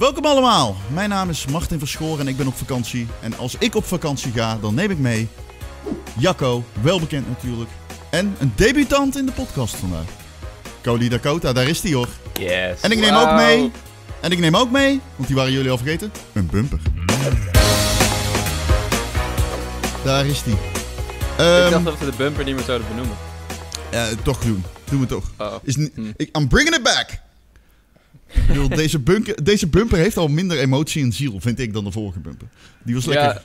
Welkom allemaal. Mijn naam is Martin Verschoor en ik ben op vakantie. En als ik op vakantie ga, dan neem ik mee Jacco, welbekend natuurlijk. En een debutant in de podcast vandaag. Cody Dakota, daar is die hoor. Yes. En ik neem ook mee. En ik neem ook mee, want die waren jullie al vergeten, een bumper. Daar is die. ik ehm, dacht dat we de bumper niet meer zouden benoemen. Ja, eh, toch doen. Doen we toch. Oh. Is, hm. ik, I'm bringing it back. Ik deze, bunker, deze bumper heeft al minder emotie en ziel, vind ik, dan de vorige bumper. Die was lekker. Ja.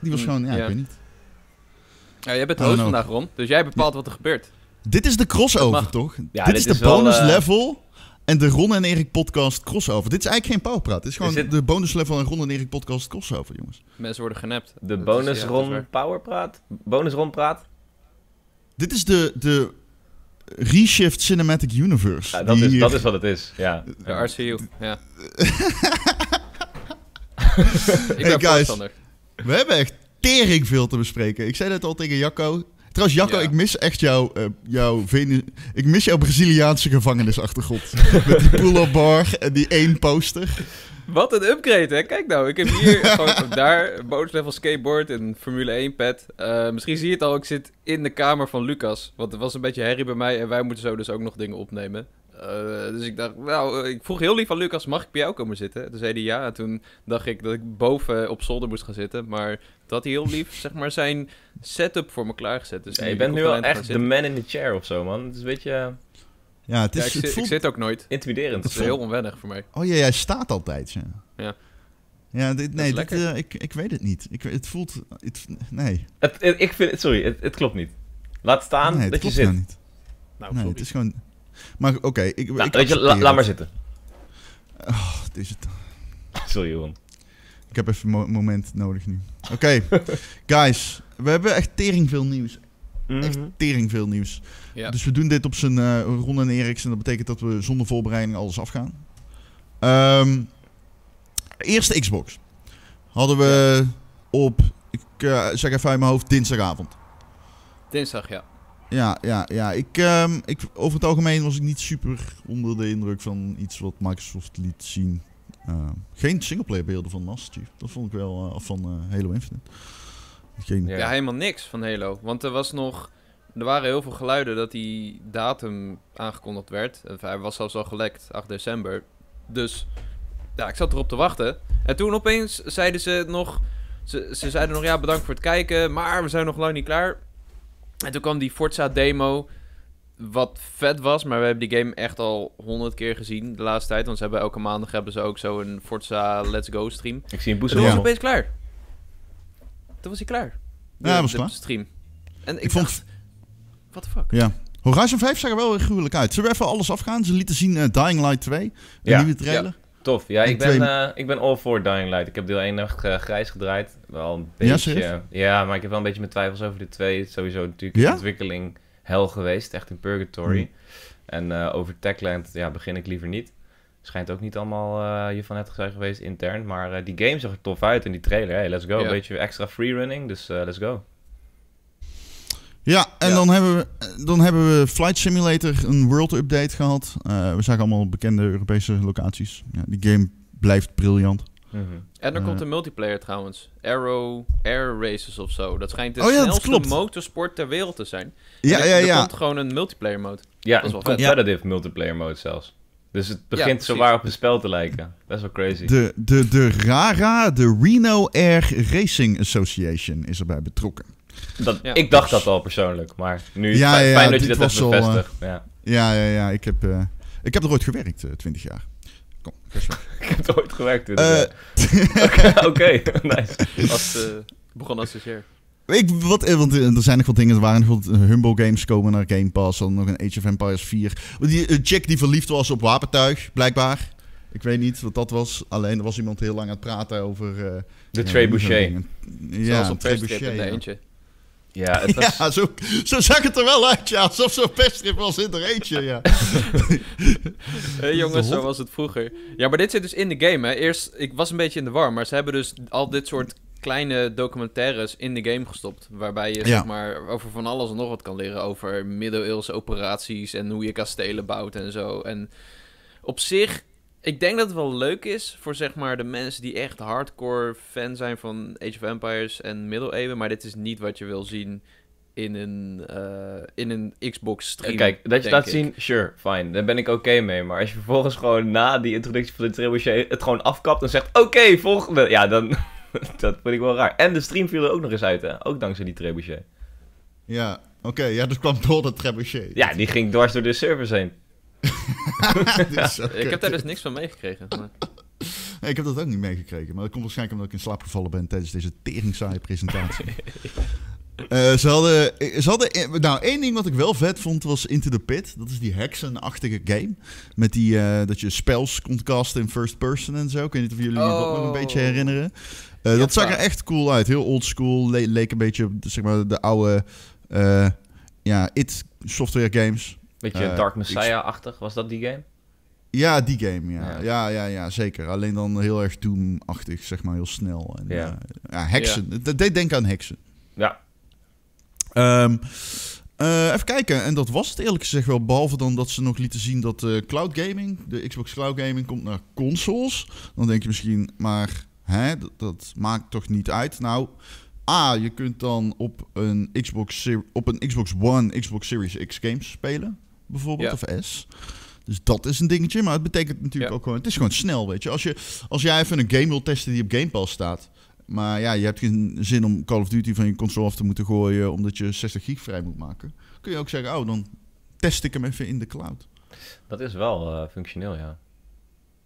Die was mm, gewoon, ja, ik weet niet. Ja, jij bent de host vandaag, Ron. Dus jij bepaalt wat er gebeurt. Dit is de crossover, toch? dit, is, de bonus eh, level en de Ron en Erik podcast crossover. Dit is eigenlijk geen PowerPraat. Dit is gewoon de bonus level en Ron en Erik podcast crossover, jongens. Mensen worden genept. De bonus Ron powerpraat? Bonus Ron praat? Dit is de, de Reshift Cinematic Universe. Ja, dat, is, dat is wat het is. Ja. De RCU. Ja. ik ben we hebben echt tering veel te bespreken. Ik zei dat al tegen Jacco. Trouwens, Jacco, ik mis echt jouw, uh, jouw ik mis jouw Braziliaanse gevangenisachtergrond. Met die pull-up bar en die één poster. Wat een upgrade, hè? Kijk nou, ik heb hier gewoon daar level skateboard en Formule 1 pad. Eh, misschien zie je het al, ik zit in de kamer van Lucas. Want er was een beetje herrie bij mij en wij moeten zo dus ook nog dingen opnemen. Eh, dus ik dacht, nou, eh, ik vroeg heel lief van Lucas, mag ik bij jou komen zitten? Toen zei hij ja. En toen dacht ik dat ik boven op zolder moest gaan zitten. Maar dat hij heel lief, zeg maar, zijn setup voor me klaargezet. Dus je bent nu wel echt de man in the chair of zo, man. Het is een beetje... Ja, het is, ik, het zit ook nooit. Intimiderend. Het is voelt... heel onwennig voor mij. Oh ja, jij staat altijd. Ja. ja. Ja, dit, nee, dit, uh, ik, ik weet het niet. Ik, het voelt. Het, nee. Het, ik vind, sorry, het, het klopt niet. Laat staan dat je zit. Nou niet. Nou, nee, het is gewoon. Maar oké, ik, ik. Nou, weet je, laat maar zitten. Oh, het is het. Sorry, Johan. Ik heb even een moment nodig nu. Oké, guys, we hebben echt tering veel nieuws. Echt mhm. tering veel nieuws. Dus we doen dit op zijn uh, Ron en Eriks. En dat betekent dat we zonder voorbereiding alles afgaan. Um, eerste Xbox. Hadden we op, ik eh, zeg even uit mijn hoofd, dinsdagavond. Dinsdag, ja. Ja, ja, ja. Ik, ehm, ik, over het algemeen was ik niet super onder de indruk van iets wat Microsoft liet zien. Uh, geen singleplayer beelden van Master Chief. Dat vond ik wel, eh, van Halo Infinite. Geen... Ja, helemaal niks van Halo. Want er was nog er waren heel veel geluiden dat die datum aangekondigd werd. Hij was zelfs al gelekt, 8 december. Dus ja, ik zat erop te wachten. En toen opeens zeiden ze nog... Ze, ze zeiden nog, ja, bedankt voor het kijken, maar we zijn nog lang niet klaar. En toen kwam die Forza-demo, wat vet was, maar we hebben die game echt al honderd keer gezien de laatste tijd. Want ze hebben elke maandag hebben ze ook zo'n Forza Let's Go stream. Ik zie een boezem. Toen was opeens klaar. Toen was hij klaar. ja, was klaar. stream. En ik, vond... What the fuck? Ja. Horizon 5 zag er wel weer gruwelijk uit. Ze hebben even alles afgaan. Ze lieten zien uh, Dying Light 2, ja, nieuwe trailer. Tof. Ja, ik ben, eh, ik ben all for Dying Light. Ik heb deel 1 nog eh, grijs gedraaid. Wel een beetje. Ja, ja, maar ik heb wel een beetje mijn twijfels over de 2. Sowieso natuurlijk ja? ontwikkeling hel geweest. Echt in purgatory. Hmm. En over Techland ja, begin ik liever niet. Schijnt ook niet allemaal je van het gezegd geweest intern. Maar die game zag er tof uit en die trailer. Hey, let's go. Een beetje extra free running, dus let's go. Ja, en Dan, hebben we, dan hebben we Flight Simulator, een world update gehad. Eh, we zagen allemaal bekende Europese locaties. Ja, die game blijft briljant. Mhm. En er eh. komt een multiplayer trouwens. Arrow Air Races of zo. Dat schijnt de oh, snelste motorsport ter wereld te zijn. Ja, ja, er, ja. Er komt gewoon een multiplayer mode. Ja, dat is wel competitive multiplayer mode zelfs. Dus het begint zo op een spel te lijken. Best wel crazy. De, de, de RARA, de Reno Air Racing Association, is erbij betrokken. Dat, Ik dacht dat wel persoonlijk, maar nu ja, fijn, ja, fijn dat je dat hebt eh, al, ja. ja, ja, Ik heb, eh, ik heb er ooit gewerkt, eh, twintig 20 jaar. Kom, ik heb er ooit gewerkt, Oké, nice. Als, begon als stagiair. Ik, wat, want er zijn nog wat dingen. Er waren nog Humble Games komen naar Game Pass. Dan nog een Age of Empires 4. Die chick die verliefd was op wapentuig, blijkbaar. Ik weet niet wat dat was. Alleen er was iemand heel lang aan het praten over... Uh, de Trebuchet. Ja, Trebuchet. in Eentje. Ja, het zo, zo, zag het er wel uit, ja. Alsof zo'n festival was in er eentje, ja. hey, jongens, zo was het vroeger. Ja, maar dit zit dus in de game, hè. Eerst, ik was een beetje in de war, maar ze hebben dus al dit soort kleine documentaires in de game gestopt. Waarbij je, zeg maar, over van alles en nog wat kan leren. Over middeleeuwse operaties en hoe je kastelen bouwt en zo. En op zich ik denk dat het wel leuk is voor zeg maar de mensen die echt hardcore fan zijn van Age of Empires en middeleeuwen. Maar dit is niet wat je wil zien in een, eh, in een Xbox eh, stream. Kijk, dat je laat zien, sure, fine. Daar ben ik oké mee. Maar als je vervolgens gewoon na die introductie van de trebuchet het gewoon afkapt en zegt: Oké, okay, volgende. Ja, dan. dat vind ik wel raar. En de stream viel er ook nog eens uit, hè? Ook dankzij die trebuchet. Ja, oké. ja, dat dus kwam door de trebuchet. Ja, die ging dwars door de servers heen. Ik heb daar dus niks van meegekregen. ik heb dat ook niet meegekregen. Maar dat komt waarschijnlijk omdat ik in slaap gevallen ben tijdens deze teringzaaie presentatie. Eh, ze hadden, eh, ze hadden, eh, nou, één ding wat ik wel vet vond was Into the Pit. Dat is die heksenachtige game. Met die, dat je spells kon casten in first person en zo. Ik weet niet of jullie oh. dat nog een beetje oh. herinneren. dat zag er echt cool uit. Heel old school. leek een beetje op zeg maar, de oude ja, It software games. Beetje eh, Dark Messiah-achtig, was dat die game? Ja, die game, ja. Ja, ja, ja, zeker. Alleen dan heel erg Doom-achtig, zeg maar, heel snel. En, ja. Uh, heksen. Dat deed denken aan heksen. Ja. Ehm, eh, even kijken, en dat was het eerlijk gezegd wel. Behalve dan dat ze nog lieten zien dat cloud gaming, de Xbox Cloud Gaming, komt naar consoles. Dan denk je misschien, maar hè, dat, dat maakt toch niet uit? Nou, A, je kunt dan op een, Xbox, op een Xbox One, Xbox Series X games spelen bijvoorbeeld, of S. Dus dat is een dingetje, maar het betekent natuurlijk ook gewoon... Het is gewoon snel, weet je. Als, je. als jij even een game wil testen die op Game Pass staat... Maar ja, je hebt geen zin om Call of Duty van je console af te moeten gooien... omdat je 60 gig vrij moet maken. Kun je ook zeggen, oh, dan test ik hem even in de cloud. Dat is wel eh, functioneel, ja.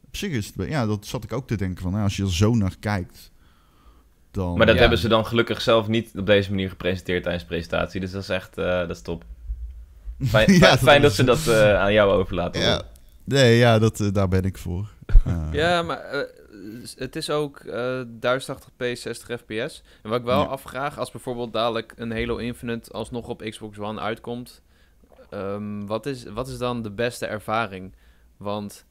Op zich is het... Ja, dat zat ik ook te denken van, nou, als je er zo naar kijkt... Dan, maar dat hebben ze dan gelukkig zelf niet op deze manier gepresenteerd tijdens de presentatie. Dus dat is echt, uh, dat is top. Fijn, fijn dat, dat ze dat eh, aan jou overlaten. Ja. Nee, ja, dat, eh, daar ben ik voor. Eh. ja, maar het is ook 1080p 60 fps. En wat ik wel afvraag, als bijvoorbeeld dadelijk een Halo Infinite alsnog op Xbox One uitkomt... Ehm, wat, is, wat is dan de beste ervaring? Want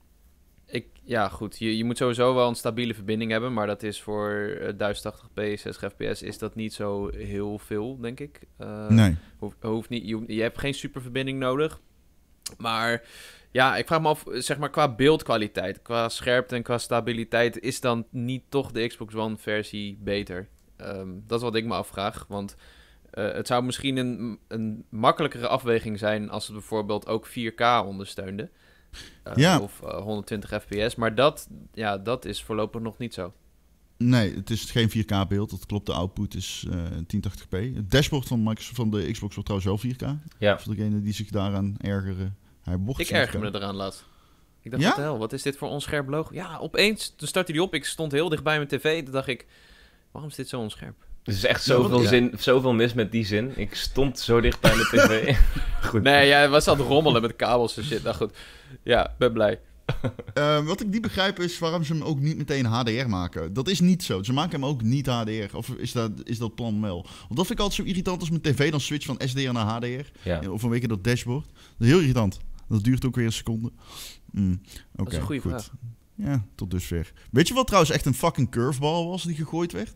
ja, goed. Je, je moet sowieso wel een stabiele verbinding hebben. Maar dat is voor 1080p, 60 fps is dat niet zo heel veel, denk ik. Uh, nee. niet, je, hebt geen superverbinding nodig. Maar ja, ik vraag me af, zeg maar qua beeldkwaliteit, qua scherpte en qua stabiliteit... is dan niet toch de Xbox One versie beter? Ehm, dat is wat ik me afvraag, want... Eh, het zou misschien een, een makkelijkere afweging zijn als het bijvoorbeeld ook 4K ondersteunde ja. Of 120 eh, fps. Maar dat, ja, dat is voorlopig nog niet zo. Nee, het is geen 4K beeld. Dat klopt. De output is uh, eh, 1080p. Het dashboard van, Microsoft, van de Xbox wordt trouwens wel 4K. Ja. Voor degene die zich daaraan ergeren. Hij bocht ik erger me eraan laat. Ik dacht, ja? wat, is dit voor onscherp logo? Ja, opeens, toen startte die op. Ik stond heel dichtbij mijn tv. Toen dacht ik, waarom is dit zo onscherp? Er is echt zoveel, zin, zoveel mis met die zin. Ik stond zo dicht bij de tv. goed. Nee, jij was aan het rommelen met kabels en shit. Nou goed, ja, ben blij. Eh, wat ik niet begrijp is waarom ze hem ook niet meteen HDR maken. Dat is niet zo. Ze maken hem ook niet HDR. Of is dat, is dat plan wel? Want dat vind ik altijd zo irritant als mijn tv dan switch van SDR naar HDR. Ja. Of een week dat dashboard. Dat is heel irritant. Dat duurt ook weer een seconde. Mm. Oké, een goed. Vraag. Ja, tot dusver. Weet je wat trouwens echt een fucking curveball was die gegooid werd?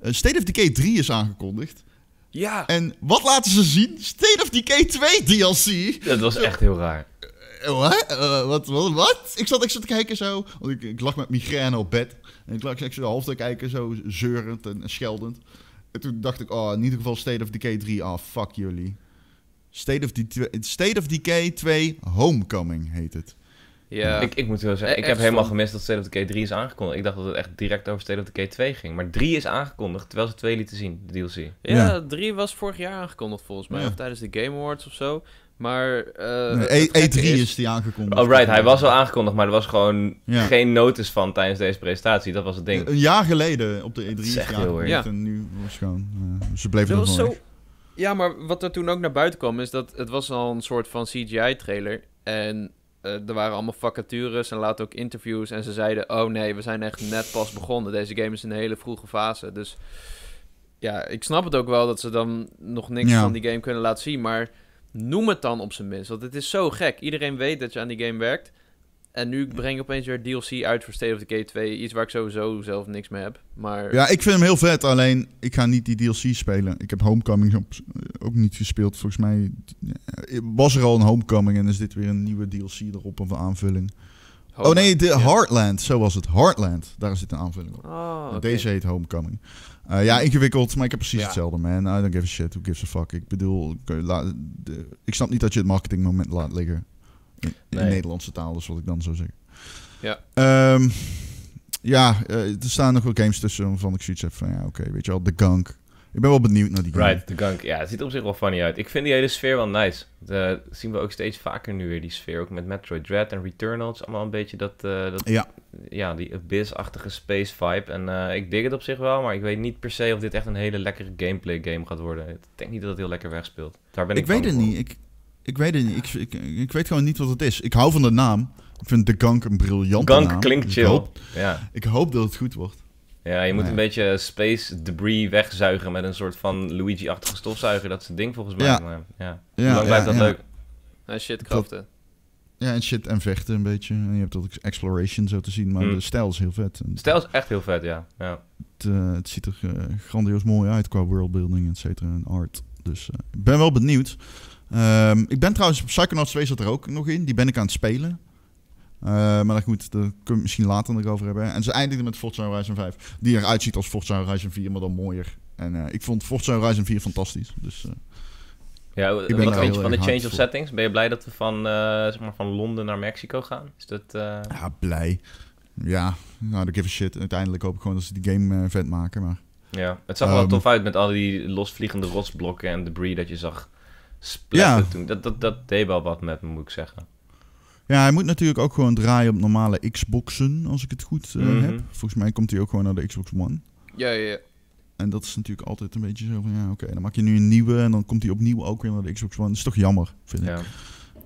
Eh, State of Decay 3 is aangekondigd. Ja. En wat laten ze zien? State of Decay 2 DLC. Dat was eh, echt heel raar. Eh, oh, wat, wat, wat? Ik zat, ik zat te kijken zo. Want ik, lag met migraine op bed. En ik lag ik zo half te kijken, zo zeurend en, scheldend. En toen dacht ik, oh, in ieder geval State of Decay 3. Ah, fuck jullie. State of, State of Decay 2 Homecoming heet het. Ja. Ik, ik moet wel zeggen, eh, ik heb helemaal gemist dat State of the K 3 is aangekondigd. Ik dacht dat het echt direct over State of the K 2 ging. Maar 3 is aangekondigd, terwijl ze 2 lieten zien, de DLC. Ja, 3 was vorig jaar aangekondigd volgens mij. Of tijdens de Game Awards of zo. Maar... Uh, e 3 e is... die aangekondigd. Oh right, hij was al aangekondigd, maar er was gewoon geen notice van tijdens deze presentatie. Dat was het ding. Een jaar geleden op de E3 ja heel erg. En nu was gewoon... Uh, ze bleven zo... Ja, maar wat er toen ook naar buiten kwam is dat het was al een soort van CGI-trailer. En eh, er waren allemaal vacatures en later ook interviews. En ze zeiden: Oh nee, we zijn echt net pas begonnen. Deze game is in een hele vroege fase. Dus ja, ik snap het ook wel dat ze dan nog niks van die game kunnen laten zien. Maar noem het dan op zijn minst. Want het is zo gek. Iedereen weet dat je aan die game werkt. En nu breng ik opeens weer DLC uit voor State of the Gate 2. Iets waar ik sowieso zelf niks mee heb. Maar... Ja, ik vind hem heel vet. Alleen, ik ga niet die DLC spelen. Ik heb Homecoming eh, ook niet gespeeld. Volgens mij eh, eh, was er al een Homecoming. En is dit weer een nieuwe DLC erop of een aanvulling. oh nee, de Heartland. Zo was het. Heartland. Daar zit een aanvulling op. Oh, Deze heet Homecoming. ja, ingewikkeld, maar ik heb precies hetzelfde, man. I don't give a shit. Who gives a fuck? Ik bedoel, ik snap niet dat je het marketingmoment laat liggen. In, Nederlandse taal, dus wat ik dan zou zeggen. Ja. Ehm, ja, eh, er staan nog wel games tussen waarvan ik zoiets heb van... Ja, oké, weet je wel, The Gunk. Ik ben wel benieuwd naar die game. Right, The Gunk. Ja, het ziet op zich wel funny uit. Ik vind die hele sfeer wel nice. Dat zien we ook steeds vaker nu weer, die sfeer. Ook met Metroid Dread en Returnal. Het is allemaal een beetje dat... Uh, dat ja. ja. die Abyss-achtige space vibe. En eh, ik dig het op zich wel, maar ik weet niet per se of dit echt een hele lekkere gameplay game gaat worden. Ik denk niet dat het heel lekker wegspeelt. Daar ben ik, ik weet het niet. Ik, ik weet het niet. Ik, weet gewoon niet wat het is. Ik hou van de naam. Ik vind de Gank een briljant Gank klinkt chill. Ik hoop, ja. ik hoop dat het goed wordt. Ja, je moet een beetje space debris wegzuigen met een soort van Luigi-achtige stofzuiger. Dat is het ding volgens mij. Ja. Maar, ja. ja blijft dat leuk? En shit craften. Ja, en shit en vechten een beetje. En je hebt dat exploration zo te zien, maar hmm. de stijl is heel vet. De stijl is echt heel vet, ja. ja. Het, eh, ziet er eh, grandioos mooi uit qua worldbuilding, et cetera, en art. Dus uh, ik ben wel benieuwd. Ehm, ik ben trouwens, Psychonauts 2 zat er ook nog in. Die ben ik aan het spelen. Ehm, maar dat, goed, daar kunnen we misschien later nog over hebben. En ze eindigden met Forza Horizon 5. Die eruit ziet als Forza Horizon 4, maar dan mooier. En eh, ik vond Forza Horizon 4 fantastisch. Dus, uh, ja, wat vind van de change of settings? Ben je blij dat we van, eh, zeg maar van Londen naar Mexico gaan? Is dat, Ja, blij. Ja, nou, de give a shit. Uiteindelijk hoop ik gewoon dat ze die game vet maken. Maar... Ja, het zag wel ehm, tof uit met al die losvliegende rotsblokken en debris dat je zag ja. Dat, dat, dat deed wel wat met me, moet ik zeggen. Ja, hij moet natuurlijk ook gewoon draaien op normale Xboxen, als ik het goed eh, mhm. heb. Volgens mij komt hij ook gewoon naar de Xbox One. Ja, ja, ja. En dat is natuurlijk altijd een beetje zo van, ja, oké, dan maak je nu een nieuwe en dan komt hij opnieuw ook weer naar de Xbox One. Dat is toch jammer, vind ja. ik.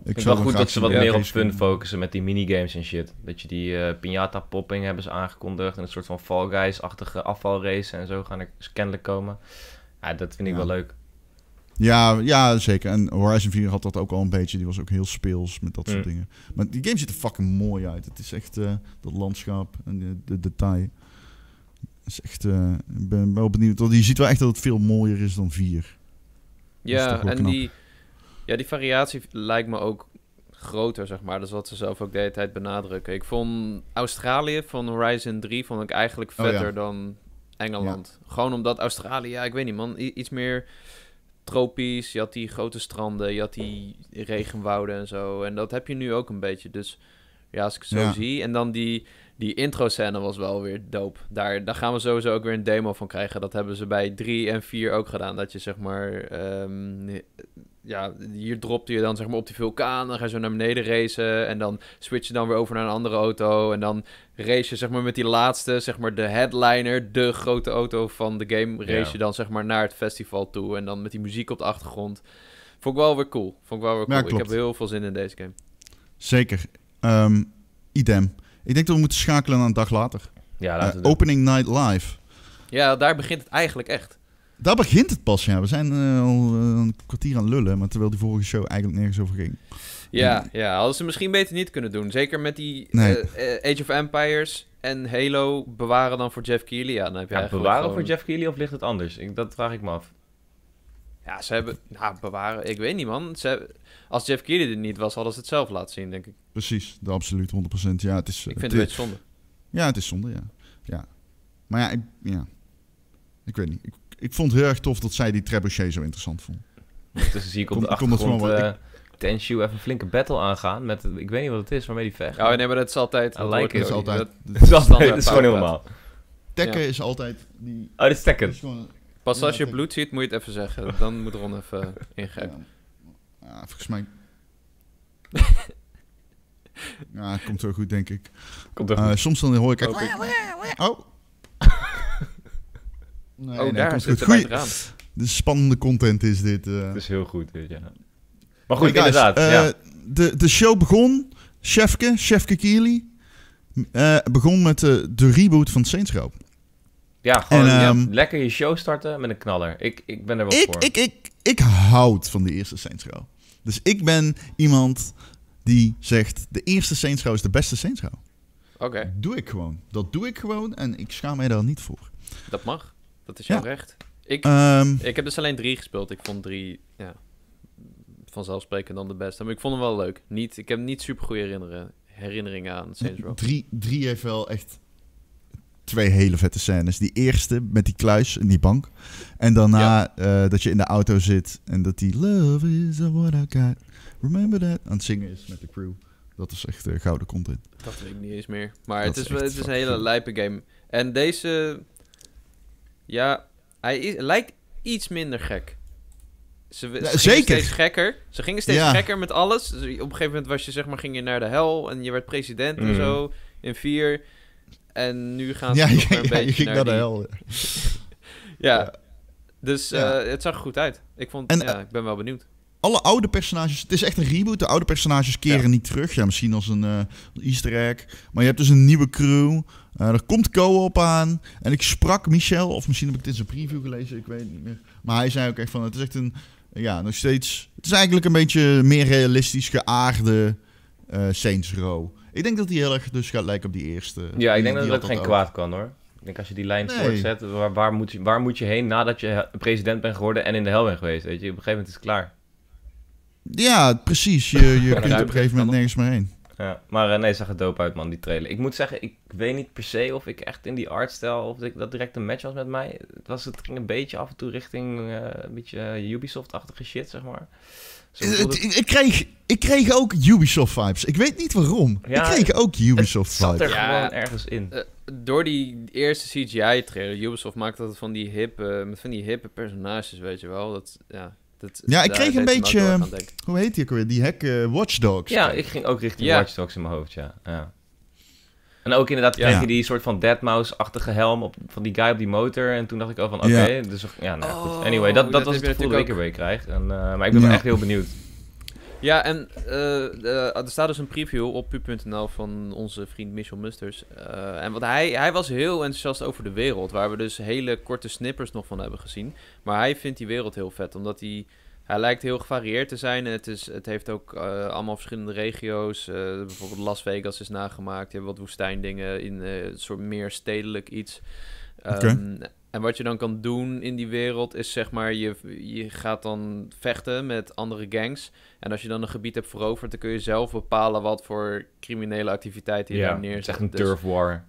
Ik vind wel goed dat ze wat meer op fun focussen met die minigames en shit. Dat je die uh, eh, piñata popping hebben ze aangekondigd en een soort van Fall Guys-achtige afvalrace en zo gaan er kennelijk komen. Ja, dat vind ik wel leuk. Ja, ja, zeker. En Horizon 4 had dat ook al een beetje. Die was ook heel speels met dat soort dingen. Maar die game ziet er fucking mooi uit. Het is echt eh, dat landschap en de, de detail. Is echt, eh, ik ben wel benieuwd. Je ziet wel echt dat het veel mooier is dan 4. Ja, en die, ja, die variatie lijkt me ook groter, zeg maar. Dat is wat ze zelf ook de hele tijd benadrukken. Ik vond Australië van Horizon 3 vond ik eigenlijk oh vetter dan Engeland. Gewoon omdat Australië, ja, ik weet niet man, iets meer tropisch, je had die grote stranden, je had die regenwouden en zo. En dat heb je nu ook een beetje. Dus ja, als ik zo zie. En dan die, die intro-scène was wel weer dope. Daar, daar gaan we sowieso ook weer een demo van krijgen. Dat hebben ze bij 3 en 4 ook gedaan. Dat je zeg maar ehm, ja, hier dropte je dan zeg maar op die vulkaan, dan ga je zo naar beneden racen en dan switch je dan weer over naar een andere auto en dan race je zeg maar met die laatste, zeg maar de headliner, de grote auto van de game, race je dan zeg maar naar het festival toe en dan met die muziek op de achtergrond. Vond ik wel weer cool. Vond ik wel weer cool. ik heb heel veel zin in deze game. Zeker. Ehm, idem. Ik denk dat we moeten schakelen aan een dag later. Ja, eh, opening Night Live. Ja, daar begint het eigenlijk echt. Daar begint het pas, ja. We zijn eh, al eh, een kwartier aan lullen, maar terwijl die vorige show eigenlijk nergens over ging. Ja, ja, hadden ze misschien beter niet kunnen doen. Zeker met die eh, Age of Empires en Halo bewaren dan voor Jeff Keighley. Ja, dan heb je ja, bewaren voor Jeff Keighley of ligt het anders? Ik, dat vraag ik me af. Ja, ze hebben... Nou, bewaren... Ik weet niet, man. Ze als Jeff Keighley er niet was, hadden ze het zelf laten zien, denk ik. Precies, de absoluut 100%. Ja, het is... Ik vind het, het zonde. Ja, het is zonde, ja. ja. Maar ja, ik, ja. ik weet niet ik vond het heel erg tof dat zij die trebuchet zo interessant vond. Dus zie ik op de achtergrond uh, eh, Tenshu even een flinke battle aangaan met... Ik weet niet wat het is waarmee die vecht. Oh nee, maar dat is altijd... Dat, like is altijd... Dat, dat, is, gewoon helemaal. Tekken is altijd... Die, oh, is Tekken. Pas als je bloed ziet, moet je het even zeggen. Dan moet Ron even eh, ingrijpen. Ja. volgens mij... ja, komt wel goed, denk ik. Komt uh, soms dan hoor ik... Echt... Oh. Nee, oh, daar zit het aan. De spannende content is dit. Eh. Het is heel goed, ja. Maar goed, inderdaad. Eh, de, de show begon. Chefke, Chefke Keely, eh, begon met de, de reboot van Saints Row. Ja, gewoon ja, ehm, lekker je show starten met een knaller. Ik, ik ben er wel voor. Ik, ik, ik houd van de eerste Saints Row. Dus ik ben iemand die zegt... de eerste Saints Row is de beste Saints Row. Oké. Doe ik gewoon. Dat doe ik gewoon en ik schaam mij daar niet voor. Dat mag. Dat is jouw recht. Ik, ehm. ik heb dus alleen drie gespeeld. Ik vond drie ja, vanzelfsprekend dan de beste. Maar ik vond hem wel leuk. Niet, ik heb niet super goede herinneringen, aan Saints Row. Drie, drie heeft wel echt twee hele vette scènes. Die eerste met die kluis en die bank. En daarna eh, dat je in de auto zit en dat die Love is what I got. Remember that? Aan het zingen is met de crew. Dat is echt eh, gouden content. Dat weet ik niet eens meer. Maar het is, het is een hele lijpe game. En deze ja, hij is, lijkt iets minder gek. Ze, zeker. steeds gekker. Ze gingen steeds gekker met alles. op een gegeven moment was je, zeg maar, ging je naar de hel en je werd president en mm. zo in vier. En nu gaan ze ja, nog een beetje je ging naar, de die... hel. ja. Dus eh, het zag er goed uit. Ik, vond, ja, eh, ik ben wel benieuwd alle oude personages. Het is echt een reboot. De oude personages keren niet terug. Ja, misschien als een uh, Easter egg. Maar je hebt dus een nieuwe crew. Eh, er komt co-op aan. En ik sprak Michel, of misschien heb ik dit in zijn preview gelezen, ik weet niet meer. Maar hij zei ook echt van, het is echt een, ja, nog steeds... Het is eigenlijk een beetje meer realistisch geaarde uh, Saints Row. Ik denk dat hij heel erg dus gaat lijken op die eerste. Ja, ik denk dat dat geen kwaad kan hoor. Ik denk als je die lijn nee. voortzet, waar, waar, moet je, waar moet je heen nadat je president bent geworden en in de hel bent geweest? Weet je, op een gegeven moment is het klaar. Ja, precies. Je, je kunt op een gegeven moment nergens meer heen. Ja, maar eh, nee, zag er dope uit, man, die trailer. Ik moet zeggen, ik weet niet per se of ik echt in die artstijl... of dat direct een match was met mij. Het, was, het ging een beetje af en toe richting eh, een beetje eh, Ubisoft-achtige shit, zeg maar. Ik, kreeg, ik kreeg ook Ubisoft-vibes. Ik weet niet waarom. Ja, ik kreeg ook Ubisoft-vibes. Het zat er ja, gewoon ergens in. door die eerste CGI-trailer, Ubisoft maakte dat van die hippe... met van die hippe personages, weet je wel. Dat, ja, ja, ik kreeg een beetje. Hoe heet die ook weer? Die hack eh, Watchdogs. Ja, ik ging ook richting Watchdogs in mijn hoofd, ja. ja. En ook inderdaad kreeg je die soort van mouse achtige helm op, van die guy op die motor. En toen dacht ik al oh, van, oké, dus ja, nou, goed. Anyway, dat, oh, dat, was het gevoel dat ik weer krijg. En, eh, maar ik ben echt heel benieuwd. Ja, en eh, eh, er staat dus een preview op pu.nl van onze vriend Michel Musters. Uh, en wat hij, hij was heel enthousiast over de wereld, waar we dus hele korte snippers nog van hebben gezien. Maar hij vindt die wereld heel vet, omdat hij, hij lijkt heel gevarieerd te zijn. het, is, het heeft ook allemaal verschillende regio's. bijvoorbeeld Las Vegas is nagemaakt, je hebt wat woestijndingen in een soort meer stedelijk iets. Ehm, en wat je dan kan doen in die wereld is zeg maar, je, je gaat dan vechten met andere gangs. En als je dan een gebied hebt veroverd, dan kun je zelf bepalen wat voor criminele activiteiten hier ja, daar Het is echt een turf dus war.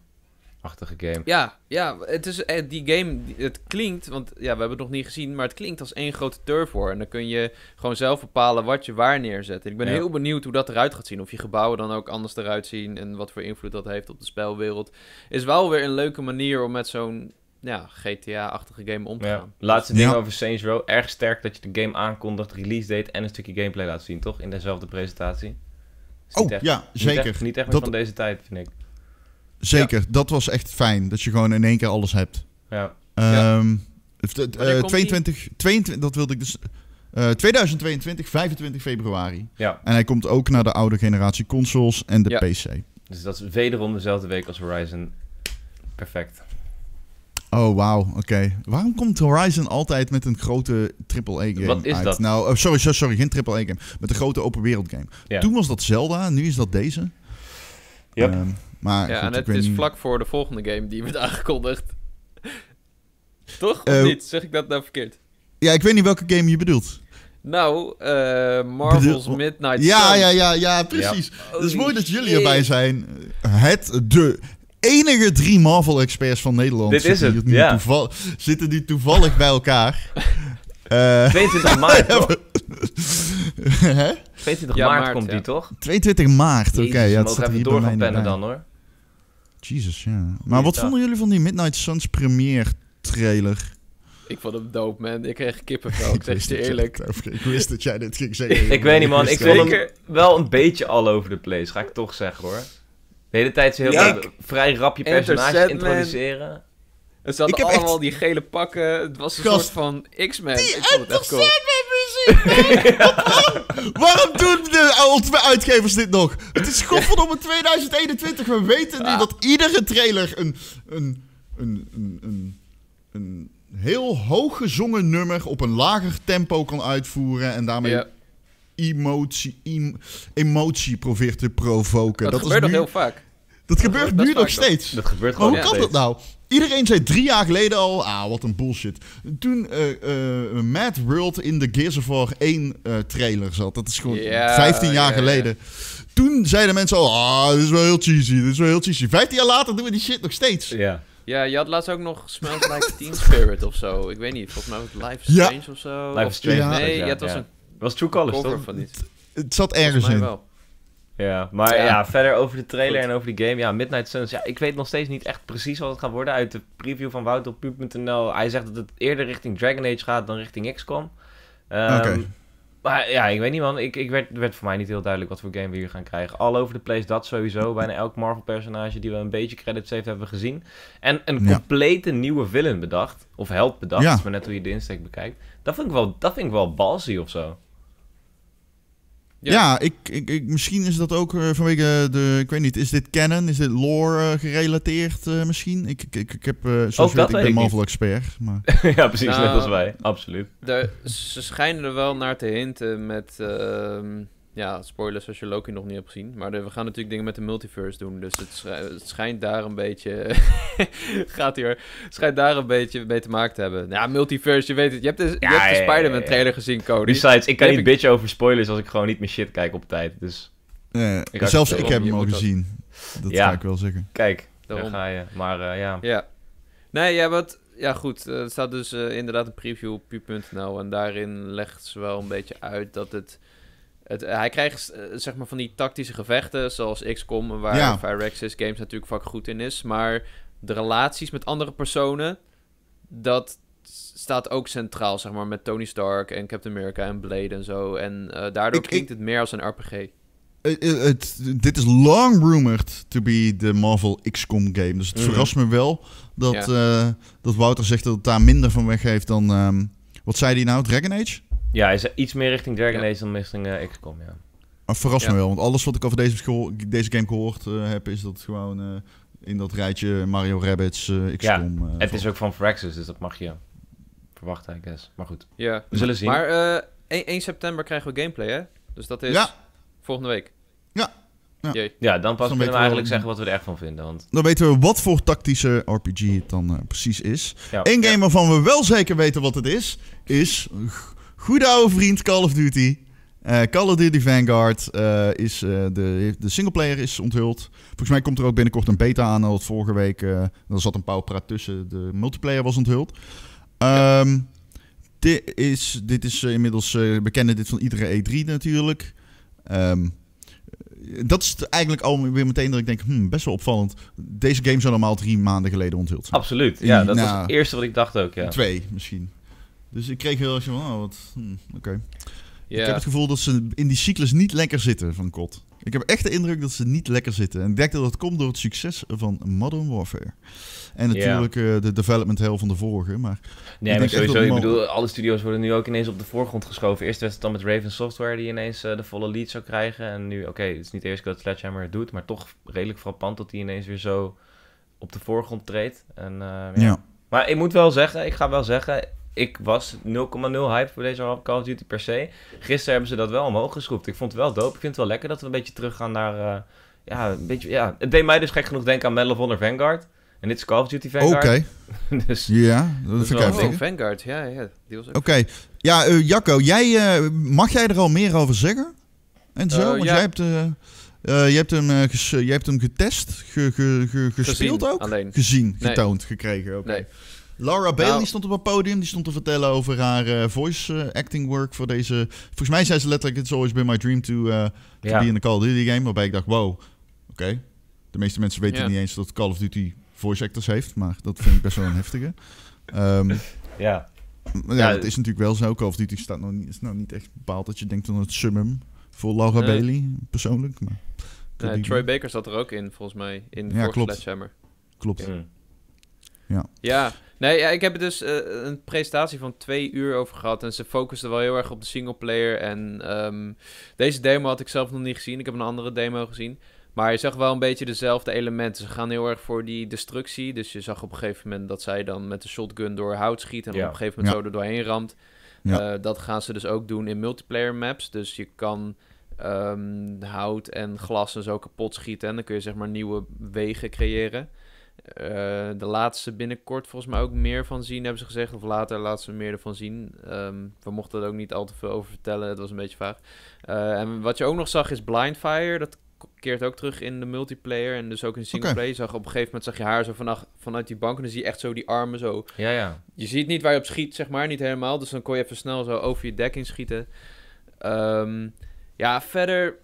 Achtige game. Ja, ja het is, eh, die game, het klinkt, want ja, we hebben het nog niet gezien, maar het klinkt als één grote turf En dan kun je gewoon zelf bepalen wat je waar neerzet. ik ben heel benieuwd hoe dat eruit gaat zien. Of je gebouwen dan ook anders eruit zien en wat voor invloed dat heeft op de spelwereld. Is wel weer een leuke manier om met zo'n ja, GTA-achtige game om te ja. gaan. Laatste ding over Saints Row. Erg sterk dat je de game aankondigt, release date en een stukje gameplay laat zien, toch? In dezelfde presentatie. oh, ja, zeker. Niet echt, niet echt van deze tijd, vind ik zeker. Dat was echt fijn. Dat je gewoon in één keer alles hebt. Ja. Um, ja. 22, 22, eh, dat wilde ik dus. 2022, eh, 25 februari. Ja. En hij komt ook naar de oude generatie consoles en de PC. Dus dat is wederom dezelfde week als Horizon. Perfect. Oh, wauw. Oké. Waarom komt Horizon altijd met een grote AAA-game Wat is uit? dat? Nou, oh, sorry, sorry, sorry, geen AAA-game. Met een grote open wereld game. Ja. Toen was dat Zelda, nu is dat deze. Ja. Yep. Ehm, maar ja, en het is vlak voor de volgende game die wordt aangekondigd. Toch? of eh, niet? Zeg ik dat nou verkeerd? Ja, ik weet niet welke game je bedoelt. Nou, eh, Marvel's Midnight ja, Ja, ja, ja, precies. Het is mooi dat jullie erbij zijn. Het, de enige drie Marvel-experts van Nederland Dit is het, nu ja. zitten die toevallig bij elkaar. 22 eh, maart, 22 ja, maart, komt die, toch? 22 maart, oké. ja, dat staat even doorgaan pennen dan, hoor. Jesus, ja. Maar wat vonden jullie van die Midnight Suns première trailer? Ik vond hem dope, man. Ik kreeg kippenvel, ik zeg je eerlijk. ik wist dat jij dit ging zeggen. ik weet niet, man. Ik vond hem wel een beetje all over the place, ga ik toch zeggen, hoor. De hele tijd zo heel ja, vrij rap je personage introduceren. Het zat allemaal echt... die gele pakken. Het was een soort van X-Men. Die ik vond Waarom doen de uitgevers dit nog? Het is godverdomme 2021. We weten nu dat iedere trailer een, een, een, een, een, heel hoog gezongen nummer op een lager tempo kan uitvoeren. En daarmee emotie, emotie probeert te provoken. Dat, dat gebeurt nog heel vaak. Dat, gebeurt nu nog steeds. Dat Hoe kan dat nou? Iedereen zei drie jaar geleden al, ah, wat een bullshit. Toen uh, Mad World in de Gears of War 1 eh, trailer zat. Dat is gewoon 15 jaar geleden. Toen zeiden mensen al, ah, dit is wel heel cheesy, dit is wel heel cheesy. 15 jaar later doen we die shit nog steeds. Ja. Ja, je had laatst ook nog Smells Like Teen Spirit of zo. Ik weet niet, volgens mij was Life Strange of zo. Life Nee, ja, het was een... was True Colors, toch? Van iets. Het, zat ergens in. Ja, maar ja. verder over de trailer en over die game. Ja, Midnight Suns. Ja, ik weet nog steeds niet echt precies wat het gaat worden. Uit de preview van Wouter op Hij zegt dat het eerder richting Dragon Age gaat dan richting XCOM. Um, ehm, Maar ja, ik weet niet man. Ik, ik werd, werd voor mij niet heel duidelijk wat voor game we hier gaan krijgen. All over the place, dat sowieso. Bijna elk Marvel personage die we een beetje credits heeft, hebben gezien. En een complete nieuwe villain bedacht. Of held bedacht. Ja. Dat maar net hoe je de insteek bekijkt. Dat vind ik wel, dat vind ik wel balsy of zo. Ja, ik, ik, misschien is dat ook eh, vanwege de... Ik weet niet, is dit canon? Is dit lore eh, gerelateerd eh, misschien? Ik, ik, ik, heb, uh, zoals weet, ik ben Marvel-expert. Maar... ja, precies, net nou, als wij. Absoluut. Daar, ze schijnen er wel naar te hinten met... Ehm, ja, spoilers als je Loki nog niet hebt gezien. Maar we gaan natuurlijk dingen met de multiverse doen. Dus het, het schijnt daar een beetje. gaat hier. schijnt daar een beetje mee te maken te hebben. Ja, multiverse, je weet het. Je hebt de, Spider-Man trailer gezien, Cody. Besides, ik kan niet ik... bitch over spoilers als ik gewoon niet mijn shit kijk op tijd. Dus. ik zelfs ik heb hem al gezien. Dat, ga ik wel zeggen. Kijk, daar ga je. Maar eh, ja. Ja. Nee, ja, wat ja, goed. Eh, er staat dus eh, inderdaad een preview op pu.nl. Nou. En daarin legt ze wel een beetje uit dat het het, eh, hij krijgt eh, zeg maar van die tactische gevechten, zoals XCOM, waar ja. Firaxis Games natuurlijk vaak goed in is. Maar de relaties met andere personen, dat staat ook centraal, zeg maar, met Tony Stark en Captain America en Blade en zo. En eh, daardoor klinkt het meer als een RPG. Dit is long rumored to be de Marvel XCOM game. Dus het mhm. verrast me wel dat, dat Wouter zegt dat het daar minder van weg heeft dan... Ehm, wat zei hij nou? Dragon Age? Ja, hij is iets meer richting Dragon ja. dan richting uh, XCOM, ja. Maar verrast me wel, want alles wat ik over deze, deze game gehoord eh, heb, is dat gewoon eh, in dat rijtje Mario Rabbits, XCOM... Ja, het is ook van Fraxis, dus dat mag je verwachten, ik guess. Maar goed, ja. we zullen zien. Maar 1, 1, e-, september krijgen we gameplay, hè? Dus dat is ja. volgende week. Ja. Ja, ja dan pas kunnen we eigenlijk zeggen wat we er echt van vinden. Want... Dan weten we wat voor tactische RPG het dan precies is. Eén game waarvan we wel zeker weten wat het is, is goede oude vriend Call of Duty. Eh, Call of Duty Vanguard eh, is, eh, de, de singleplayer is onthuld. Volgens mij komt er ook binnenkort een beta aan. Dat vorige week, er zat een pauwpraat tussen. De multiplayer was onthuld. Ehm, dit is, dit is inmiddels, we dit van iedere E3 natuurlijk. Ehm, dat is eigenlijk al weer meteen dat ik denk, hmm, best wel opvallend. Deze game zou normaal drie maanden geleden onthuld zijn. Absoluut, ja. Dat is was het eerste wat ik dacht ook, ja. Twee misschien. Dus ik kreeg heel erg van, oh, wat, hm, oké. Ik heb het gevoel dat ze in die cyclus niet lekker zitten van Kot. Ik heb echt de indruk dat ze niet lekker zitten. En ik denk dat dat komt door het succes van Modern Warfare. En natuurlijk eh, de development hell van de vorige. Maar nee, maar sowieso. Ik bedoel, alle studio's worden nu ook ineens op de voorgrond geschoven. Eerst werd het dan met Raven Software die ineens eh, de volle lead zou krijgen. En nu, oké, het is niet eerst dat Sledgehammer het doet. Maar toch redelijk frappant dat hij ineens weer zo op de voorgrond treedt. En, eh, ja. Maar ik moet wel zeggen, ik ga wel zeggen, ik was 0,0 hype voor deze Call of Duty per se. Gisteren hebben ze dat wel omhoog geschroefd. Ik vond het wel dope. Ik vind het wel lekker dat we een beetje teruggaan naar... Eh, ja, een beetje, ja, het deed mij dus gek genoeg denken aan Medal of Honor Vanguard. En dit is Call of Duty Vanguard. Oké. dus, ja, dat, is wel oh, Vanguard, ja. ja Oké. Ja, eh, Jacco, jij, eh, mag jij er al meer over zeggen? En zo, want jij hebt... Uh, je, hebt hem, je hebt hem getest, gespeeld ook? Gezien, getoond, gekregen. Okay. Nee. Laura Bailey nou- stond op een podium. Die stond te vertellen over haar eh, voice eh, acting work voor deze. Volgens mij zei ze letterlijk: It's always been my dream to, eh, to be in a Call of Duty game. Waarbij ik dacht: wow, oké. De meeste mensen weten niet eens dat Call of Duty voice actors heeft. Maar dat vind ik best wel een heftige. Um, ja. Ja, ja, is natuurlijk wel zo. Call of Duty staat nog niet, is nou niet echt bepaald dat je denkt aan het summum voor Laura Bailey, persoonlijk. Maar, Troy Baker zat er ook in, volgens mij, in ja, klopt. Klopt. Mm. Ja. ja. Nee, ja, ik heb er dus eh, een presentatie van twee uur over gehad. En ze focusten wel heel erg op de singleplayer. En ehm, deze demo had ik zelf nog niet gezien. Ik heb een andere demo gezien. Maar je zag wel een beetje dezelfde elementen. Ze gaan heel erg voor die destructie. Dus je zag op een gegeven moment dat zij dan met de shotgun door hout schiet. En op een gegeven moment zo er doorheen ramt. Eh, dat gaan ze dus ook doen in multiplayer maps. Dus je kan ehm, hout en glas en zo kapot schieten. En dan kun je zeg maar nieuwe wegen creëren. Eh, de laatste binnenkort volgens mij ook meer van zien, hebben ze gezegd. Of later laten ze meer ervan zien. Ehm, we mochten er ook niet al te veel over vertellen. Het was een beetje vaag. Eh, en wat je ook nog zag is Blindfire. Dat keert ook terug in de multiplayer en dus ook in singleplayer. Okay. Zag op een gegeven moment zag je haar zo vanaf, vanuit die bank en dan zie je echt zo die armen zo. Ja, ja. Je ziet niet waar je op schiet, zeg maar, niet helemaal. Dus dan kon je even snel zo over je dekking schieten. Ehm, ja, verder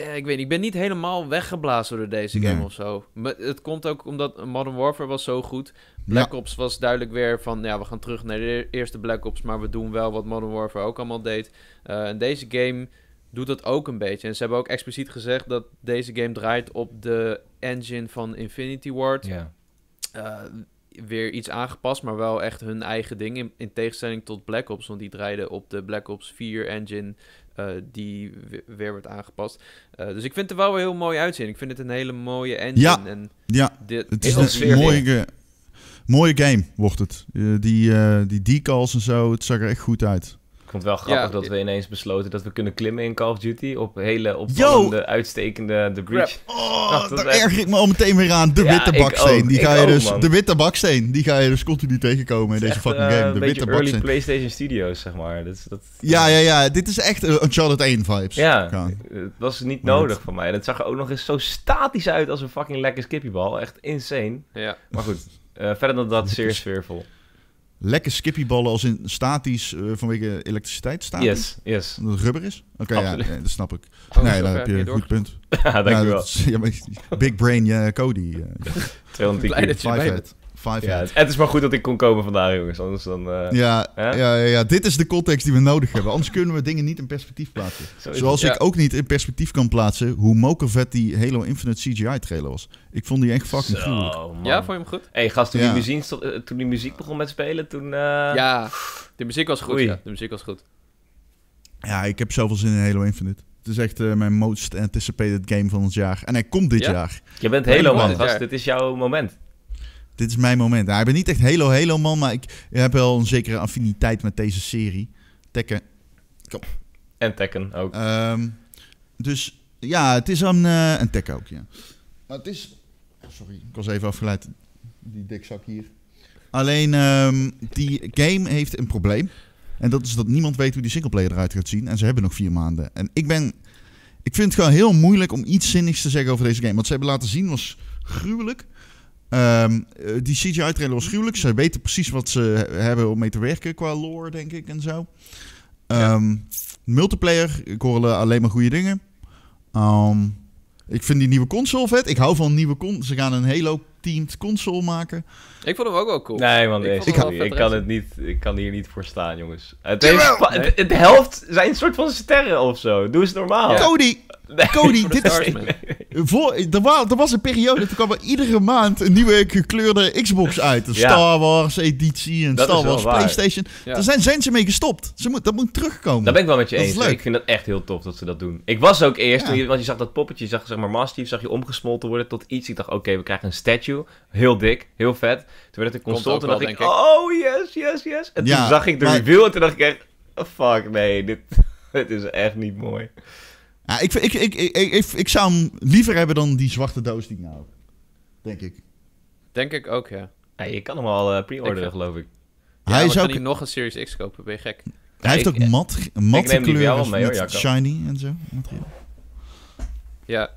eh, ik weet niet, ik ben niet helemaal weggeblazen door deze game of zo. Maar het komt ook omdat Modern Warfare was zo goed. Black Ops was duidelijk weer van, ja, we gaan terug naar de eerste Black Ops, maar we doen wel wat Modern Warfare ook allemaal deed. Eh, en deze game doet dat ook een beetje. En ze hebben ook expliciet gezegd dat deze game draait op de engine van Infinity Ward. Ja. Eh, weer iets aangepast, maar wel echt hun eigen ding. In, in, tegenstelling tot Black Ops, want die draaiden op de Black Ops 4 engine eh, die weer wordt aangepast. Eh, dus ik vind het er wel weer heel mooi uitzien. Ik vind het een hele mooie engine. Ja, en ja. Dit, het is, een mooie, mooie game, wordt het. Eh, die, die decals en zo, het zag er echt goed uit. Ik vond het wel grappig dat we ineens besloten dat we kunnen klimmen in Call of Duty. Op hele opvallende, uitstekende The Breach. Oh, daar erg ik me al meteen weer aan. De witte baksteen. die ga je dus, de witte baksteen. Die ga je dus continu tegenkomen in deze fucking eh, game. De witte baksteen. early PlayStation Studios, zeg maar. Dat, dat, ja, ja, ja. Dit is echt een Charlotte 1 vibes. Ja, was niet nodig voor mij. Dat zag er ook nog eens zo statisch uit als een fucking lekker skippybal. Echt insane. Ja. Maar goed, eh, verder dan dat, zeer sfeervol lekker skippyballen als in statisch eh, vanwege elektriciteit staan? Yes, yes. Omdat het rubber is? Oké, ja, dat snap ik. nee, daar heb je een goed punt. ja, dankjewel. Nou, ja, big brain uh, Cody. Uh, ja, het, is maar goed dat ik kon komen vandaag, jongens. Anders dan... Eh, ja, ja, ja? dit is de context die we nodig hebben. Anders kunnen we dingen niet in perspectief plaatsen. Zoals ik ook niet in perspectief kan plaatsen hoe mokervet die Halo Infinite CGI-trailer was. Ik vond die echt fucking goed. Ja, vond je hem goed? Hé, hey, gast, toen, die muziek, eh, toen die muziek begon met spelen, toen... Eh, ja, de muziek was goed, de muziek was goed. Ja, ik heb zoveel zin in Halo Infinite. Het is echt mijn most anticipated game van het jaar. En hij komt dit jaar. Je bent Halo, man, gast. Dit is jouw moment dit is mijn moment. Hij nou, ik ben niet echt Halo Halo man, maar ik heb wel een zekere affiniteit met deze serie. Tekken. Kom. En Tekken ook. Ehm, dus ja, het is een... Uh, eh, en Tekken ook, ja. Maar het is... Oh, sorry, ik was even afgeleid. Die dikzak hier. Alleen, ehm, die game heeft een probleem. En dat is dat niemand weet hoe die singleplayer eruit gaat zien. En ze hebben nog vier maanden. En ik ben... Ik vind het gewoon heel moeilijk om iets zinnigs te zeggen over deze game. Wat ze hebben laten zien was gruwelijk. Ehm, eh, die CGI-trailer was gruwelijk. Ze weten precies wat ze hebben om mee te werken qua lore, denk ik, en zo. Ehm, multiplayer, ik hoor alleen maar goede dingen. Ehm, ik vind die nieuwe console vet. Ik hou van nieuwe console. Ze gaan een Halo teamed console maken. Ik vond hem ook wel cool. Nee, man, ik, ik, kan het niet. Ik kan hier niet voor staan, jongens. Het, heeft, het, helft zijn een soort van sterren of zo. Doe eens normaal. Cody. Nee, dit is... Voor, er, was, er was een periode, toen kwam er iedere maand een nieuwe gekleurde Xbox uit. Een Star Wars editie en Star Wars Playstation. Daar zijn, zijn ze mee gestopt. Ze moet, dat moet terugkomen. Daar ben ik wel met je eens. Ik vind dat echt heel tof dat ze dat doen. Ik was ook eerst, toen je, want je zag dat poppetje, je zag zeg maar Master zag je omgesmolten worden tot iets. Ik dacht, oké, we krijgen een statue. Heel dik, heel vet. Toen werd het een console, toen dacht ik, ik, oh yes, yes, yes. En toen zag ik de maar... reveal en toen dacht ik echt, oh, fuck, nee, dit, dit is echt niet mooi. Ja, ik, ik, ik, ik, ik, zou hem liever hebben dan die zwarte doos die ik nou Denk ik. Denk ik ook, ja. je kan hem al eh, pre-orderen, geloof ik. hij zou ook... nog een Series X kopen, ben je gek. Hij heeft ook mat, matte kleuren shiny en zo. Ja.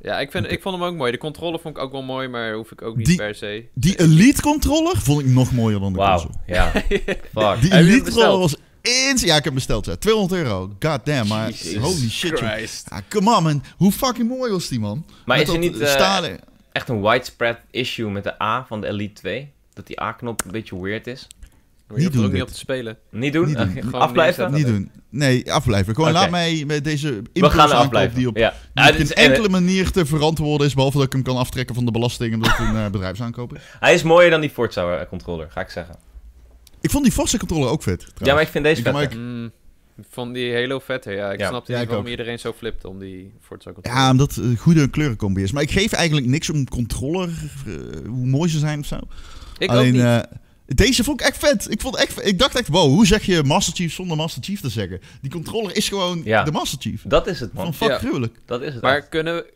Ja, ik, vind, ik vond hem ook mooi. De controller vond ik ook wel mooi, maar hoef ik ook niet per se. Die Elite controller vond ik nog mooier dan de console. Ja, fuck. Die Elite controller was ja, ik heb besteld. Hè. 200 euro. damn, maar holy shit. Ja, ah, come on, man. Hoe fucking mooi was die, man? Maar is er niet uh, echt een widespread issue met de A van de Elite 2? Dat die A-knop een beetje weird is? Maar niet doen. Ook niet op te spelen. Niet doen? Niet doen. afblijven? Niet doen. Nee, afblijven. Gewoon laat mij met deze We gaan die op, ja. die op een enkele manier te verantwoorden is, behalve dat ik hem kan aftrekken van de belasting omdat een uh, eh, bedrijfsaankoop is. Hij is mooier dan die Forza-controller, ga ik zeggen. Ik vond die vaste controller ook vet. Ja, maar ik vind deze vet. Mm, ik... vond van die Halo vette ja. Ik snapte niet waarom iedereen zo flipt om die Forza controller. Ja, omdat het een goede kleurencombi is. Maar ik geef eigenlijk niks om controller, eh, hoe mooi ze zijn of zo. Ik Alleen, ook niet. Eh, deze vond ik echt vet. Ik, vond echt, ik dacht echt, wow, hoe zeg je Master Chief zonder Master Chief te zeggen? Die controller is gewoon de Master Chief. Dat is het, man. Van fuck gruwelijk. Dat is het. Maar kunnen we,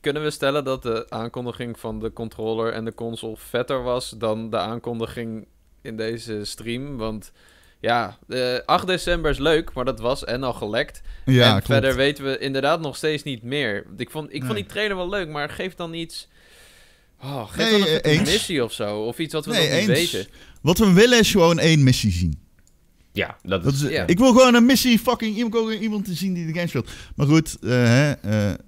kunnen we stellen dat de aankondiging van de controller en de console vetter was dan de aankondiging in deze stream. Want ja, uh, eh, 8 december is leuk, maar dat was en al gelekt. Ja, en verder weten we inderdaad nog steeds niet meer. Ik vond, ik vond die trailer wel leuk, maar geef dan iets... Oh, geef nee, dan een missie of zo. Of iets wat we nog niet eens. weten. Wat we willen is gewoon één missie zien. Ja, dat, is... Ja. Ik wil gewoon een missie fucking iemand, iemand te zien die de game speelt. Maar goed, eh, eh,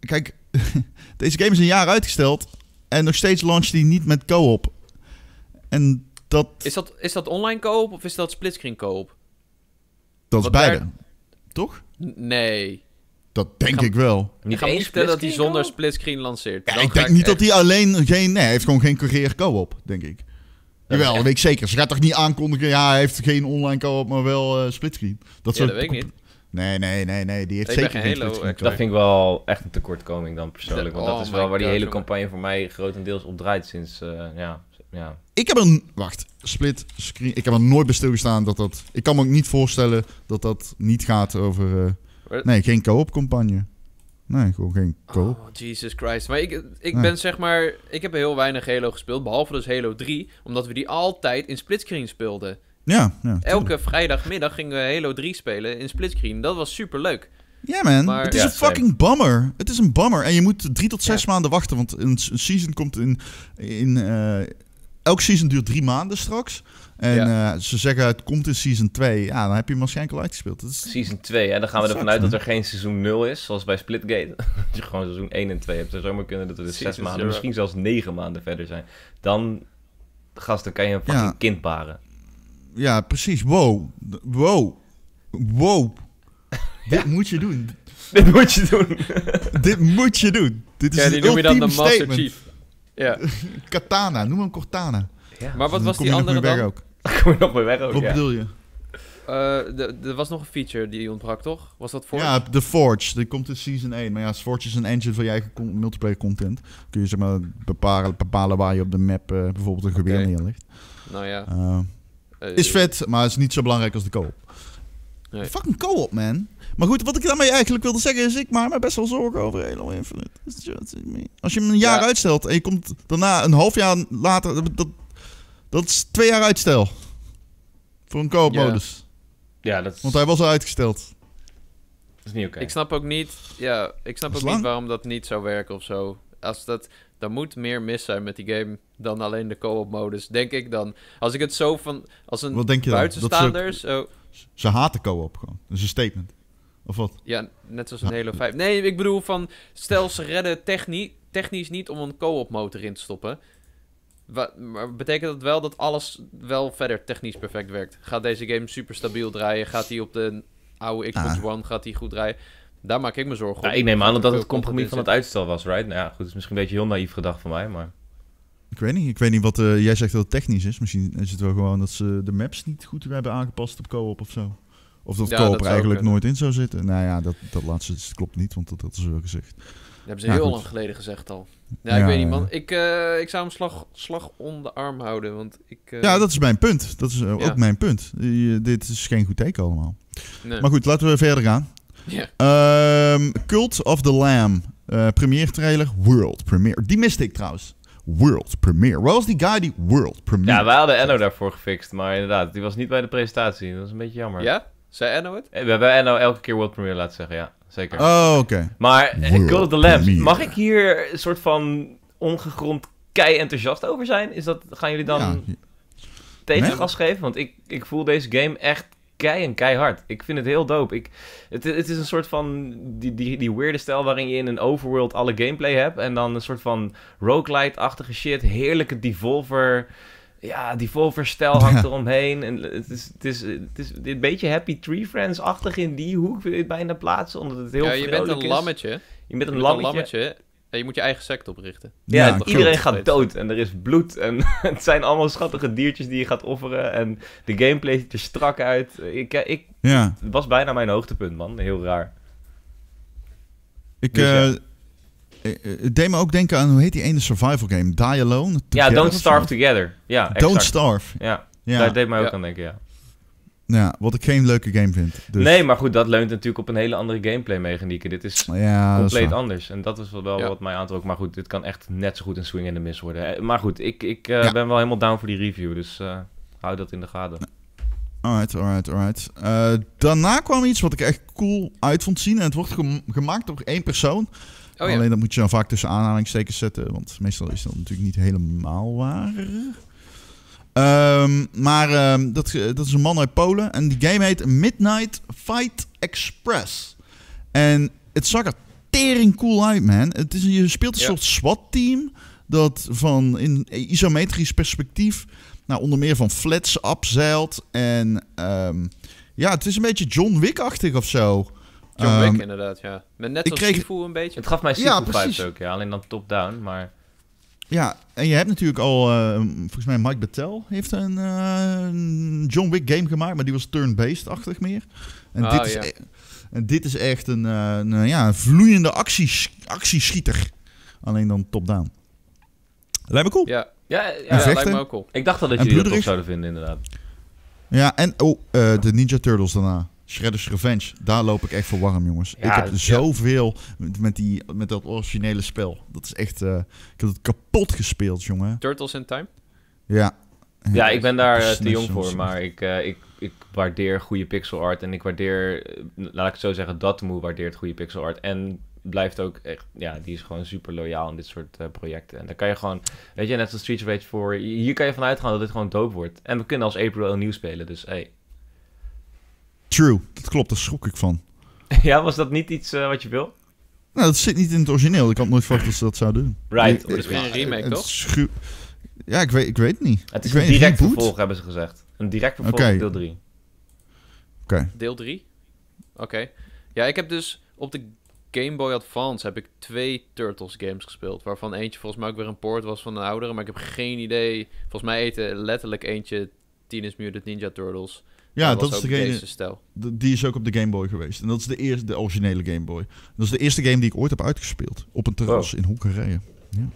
kijk, deze game is een jaar uitgesteld. En nog steeds launcht die niet met co-op. En is dat, is dat online koop of is dat splitscreen koop? Dat is beide. Toch? Nee. Dat denk ik, wel. Ik ga niet vertellen dat hij zonder splitscreen lanceert. Ja, ik denk ik niet dat hij alleen... Geen, nee, heeft gewoon geen carrière co-op, denk ik. Dat Jawel, weet ik zeker. Ze gaat toch niet aankondigen... Ja, hij heeft geen online co maar wel uh, splitscreen. Dat ja, soort... dat weet ik niet. Nee, nee, nee, nee. Die heeft zeker geen Halo. Dat vind ik wel echt een tekortkoming dan persoonlijk. Want dat is oh wel waar die hele campagne voor mij grotendeels op draait sinds... Eh, ja, ja. Ik heb er... Wacht. Split screen. Ik heb er nooit bij stilgestaan dat dat... Ik kan me ook niet voorstellen dat dat niet gaat over... Eh, nee, geen koopcampagne. Nee, gewoon geen koop. Oh, Jesus Christ. Maar ik, ik ben zeg maar... Ik heb heel weinig Halo gespeeld, behalve dus Halo 3. Omdat we die altijd in splitscreen speelden. Ja, ja Elke vrijdagmiddag gingen we Halo 3 spelen in split screen. Dat was super leuk. Ja, man. het is een fucking bummer. Het is een bummer. En je moet drie tot zes maanden wachten. Want een, season komt in, in eh, elk season duurt drie maanden straks. En eh, ze zeggen het komt in season 2. Ja, dan heb je hem waarschijnlijk al uitgespeeld. Dat is... Season 2, en dan gaan we ervan uit dat er geen seizoen 0 is, zoals bij Splitgate. dat je gewoon seizoen 1 en 2 hebt. Het zou zomaar kunnen dat we dus zes 6 maanden, misschien zelfs negen maanden verder zijn. Dan, gasten kan je een fucking ja. kind baren. Ja, precies. Wow. Wow. Wow. Dit moet je doen. Dit moet je doen. Dit moet je doen. Dit is ja, die noem je dan de Master statement. Chief. Ja. Katana, noem hem Cortana. Ja. Maar wat was die andere dan? Ook. kom je nog mijn weg ook, Wat bedoel je? Eh, er was nog een feature die je ontbrak, toch? Was dat Forge? Ja, de Forge. Die komt in Season 1. Maar ja, Forge is een engine van je eigen multiplayer content. Kun je zeg maar bepalen, bepalen waar je op de map eh, bijvoorbeeld een geweer neerlegt. Nou ja. Eh, is vet, maar is niet zo belangrijk als de co-op. Nee. Fucking co-op, man. Maar goed, wat ik daarmee eigenlijk wilde zeggen is... ik maak me best wel zorgen over Halo Infinite. Dus als je hem een jaar uitstelt en je komt daarna een half jaar later... dat, dat is twee jaar uitstel. Voor een co modus. Ja. dat Want hij was al uitgesteld. Dat is niet oké. Ik snap ook niet... Ja, ik snap ook niet waarom dat niet zou werken of zo. Als dat... dan moet meer mis zijn met die game dan alleen de co-op modus, denk ik dan. Als ik het zo van... Als een Wat denk je Ze, ook... oh. ze haten co-op gewoon. Dat is een statement. Of wat? Ja, net zoals een hele 5. Nee, ik bedoel van... Stel, ze redden technisch, technisch niet om een co-op motor in te stoppen. Wat, maar betekent dat wel dat alles wel verder technisch perfect werkt? Gaat deze game super stabiel draaien? Gaat die op de oude Xbox ah. One gaat die goed draaien? Daar maak ik me zorgen over. ik neem aan dat dat het compromis van het uitstel was, right? Nou ja, goed, het is misschien een beetje heel naïef gedacht van mij, maar... Ik weet niet. Ik weet niet wat... Eh, jij zegt dat het technisch is. Misschien is het wel gewoon dat ze de maps niet goed hebben aangepast op co-op of zo. Of dat ja, koper eigenlijk nooit in zou zitten. Nou ja, dat, dat laatste klopt niet, want dat, dat is wel gezegd. Dat hebben ze heel lang geleden gezegd al. Ja, ik weet niet, man. Ik, eh, ik zou hem slag, slag om de arm houden, want ik... Eh, ja, dat is mijn punt. Dat is eh, ook mijn punt. dit is geen goed teken allemaal. Nee. Maar goed, laten we verder gaan. Ehm, Cult of the Lamb. premiere trailer, world premiere. Die miste ik trouwens. World Premiere. Waar was die guy die World Premiere? Ja, wij hadden Enno daarvoor gefixt, maar inderdaad, die was niet bij de presentatie. Dat is een beetje jammer. Ja? Zei Enno het? Eh, we hebben Enno elke keer World Premiere laten zeggen, ja. Zeker. Oh, oké. Maar eh, World Girl of the mag ik hier een soort van ongegrond kei enthousiast over zijn? Is dat, gaan jullie dan tegen tegengas geven? Want ik, ik voel deze game echt kei en keihard. Ik vind het heel dope. Ik, het, het is een soort van die, die, die weirde stijl waarin je in een overworld alle gameplay hebt. En dan een soort van roguelite-achtige shit. Heerlijke devolver ja, die vol verstel hangt eromheen. En het is, het, is, het is een beetje Happy Tree Friends-achtig in die hoek wil je het bijna plaatsen, omdat het heel ja, je bent een lammetje. Je bent, een lammetje. En je moet je eigen sect oprichten. Ja, iedereen gaat dood en er is bloed. En het zijn allemaal schattige diertjes die je gaat offeren. En de gameplay ziet er strak uit. Ik, eh, ik, Het was bijna mijn hoogtepunt, man. Heel raar. Ik, dus, eh, eh, het deed me ook denken aan, hoe heet die ene survival game? Die Alone? ja, Don't Starve Together. Ja, exact. Don't Starve. Ja, dat deed mij ook aan denken, ja. Nou ja, wat ik geen leuke game vind. Dus. Nee, maar goed, dat leunt natuurlijk op een hele andere gameplay mechanieken. Dit is compleet anders. En dat is wel wat mij aantrok. Maar goed, dit kan echt net zo goed een swing en de miss worden. Eh, maar goed, ik, ik eh, ben wel helemaal down voor die review. Dus hou dat in de gaten. Alright, alright, alright. daarna kwam iets wat ik echt cool uit vond zien. En het wordt gemaakt door één persoon. Oh, Alleen dat moet je dan vaak tussen aanhalingstekens zetten, want meestal is dat natuurlijk niet helemaal waar. Ehm, maar ehm, dat, eh, dat is een man uit Polen en die game heet Midnight Fight Express. En het zag er tering cool uit, man. Het is, je speelt een soort SWAT-team dat van in isometrisch perspectief nou, onder meer van flats abzeilt En ehm, ja, het is een beetje John Wick-achtig of zo. John ehm, Wick, inderdaad, ja. Met net ik als kreeg... een beetje. Het gaf mij Sifu ook, ja. Alleen dan top-down, maar... Ja, en je hebt natuurlijk al... Eh, volgens mij Mike Battelle heeft eh, een John Wick game gemaakt... maar die was turn-based-achtig meer. En, ah, dit is e- en dit is echt een, eh, een ja, vloeiende acties actieschieter. Alleen dan top-down. Lijkt me cool. Ja, ja, ja, lijkt me ook cool. Ik dacht dat jullie dat ook zouden vinden, inderdaad. Ja, en oh, de Ninja Turtles daarna. Shredder's Revenge, daar loop ik echt voor warm, jongens. Ja, ik heb zoveel met, die, met dat originele spel. Dat is echt... Eh, ik heb het kapot gespeeld, jongen. Turtles in Time? Ja. Ja, ik ben daar eh, te jong voor, maar ik, eh, ik, ik waardeer goede pixel art. En ik waardeer, laat ik het zo zeggen, moe waardeert goede pixel art. En blijft ook echt, ja, die is gewoon super loyaal in dit soort projecten. En dan kan je gewoon, weet je, net als Streets of Rage 4, hier kan je vanuit gaan dat dit gewoon doop wordt. En we kunnen als April nieuw spelen, dus hey, True, dat klopt, daar schrok ik van. ja, was dat niet iets eh, wat je wil? Nou, dat zit niet in het origineel. Ik had nooit verwacht dat ze dat zou doen. Right, of is geen een oh, remake, toch? ja, ik weet, ik weet het niet. Het is een direct vervolg, hebben ze gezegd. Een direct vervolg deel 3. Oké. Deel 3? Oké. Ja, ik heb dus op de Game Boy Advance heb ik twee Turtles games gespeeld. Waarvan eentje volgens mij ook weer een port was van een oudere. Maar ik heb geen idee. Volgens mij eten letterlijk eentje Teenage Mutant Ninja Turtles. Ja, dat, is degene. Die is ook op de Game Boy geweest. En dat is de eerste, de originele Game Boy. Dat is de eerste game die ik ooit heb uitgespeeld. Op een terras oh. in Hongarije. Ja.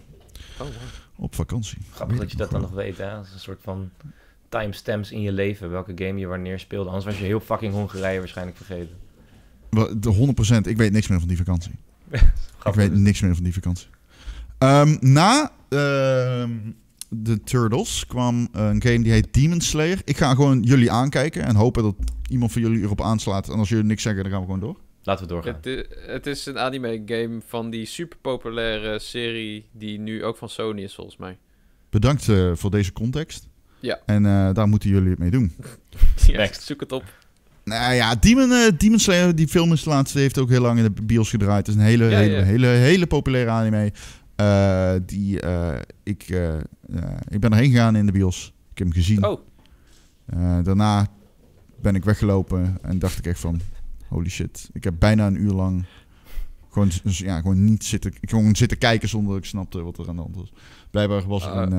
Oh, Op vakantie. Grappig dat je dat dan nog weet, hè? Dat is een soort van timestamps in je leven. Welke game je wanneer speelde. Anders was je heel fucking Hongarije waarschijnlijk vergeten. De 100%. Ik weet niks meer van die vakantie. ik weet niks meer van die vakantie. Ehm, na. Ehm, The Turtles kwam eh, een game die heet Demon Slayer. Ik ga gewoon jullie aankijken en hopen dat iemand van jullie erop aanslaat. En als jullie niks zeggen, dan gaan we gewoon door. Laten we doorgaan. Het is, het is een anime game van die superpopulaire serie die nu ook van Sony is volgens mij. Bedankt eh, voor deze context. Ja. En eh, daar moeten jullie het mee doen. ja, zoek het op. Nou ja, Demon, Demon Slayer, die film is laatst, heeft ook heel lang in de bios gedraaid. Het is een hele, hele, hele, hele, hele populaire anime. Uh, die, eh, ik, eh, ik ben erheen gegaan in de bios. Ik heb hem gezien. Oh. daarna ben ik weggelopen en dacht ik echt van... Holy shit. Ik heb bijna een uur lang gewoon, ja, gewoon niet zitten, gewoon zitten kijken zonder dat ik snapte wat er aan de hand was. Blijkbaar was ah. een...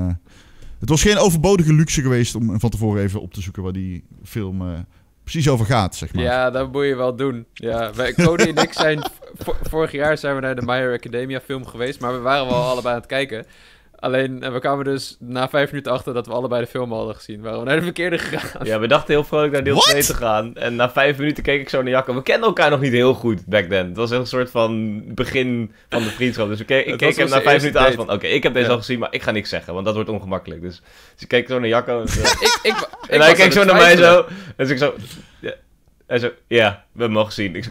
het was geen overbodige luxe geweest om van tevoren even op te zoeken waar die film precies over gaat, zeg maar. Ja, dat moet je wel doen. Ja, Cody en ik zijn... vorig jaar zijn we naar de Meyer Academia film geweest, maar we waren wel allebei aan het kijken. Alleen, we kwamen dus na vijf minuten achter dat we allebei de film hadden gezien. Waren we naar de verkeerde gegaan. Ja, we dachten heel vrolijk naar deel 2 te gaan. En na vijf minuten keek ik zo naar Jacco. We kenden elkaar nog niet heel goed back then. Het was een soort van begin van de vriendschap. Dus ik keek, ik keek hem na vijf minuten aan van... Oké, ik heb deze al gezien, maar ik ga niks zeggen. Want dat wordt ongemakkelijk. Dus, dus ik keek zo naar Jacco. En, ik, ik, en hij keek zo naar mij zo. En dus ik zo... Ja. zo, ja, we hebben hem gezien. Ik zo,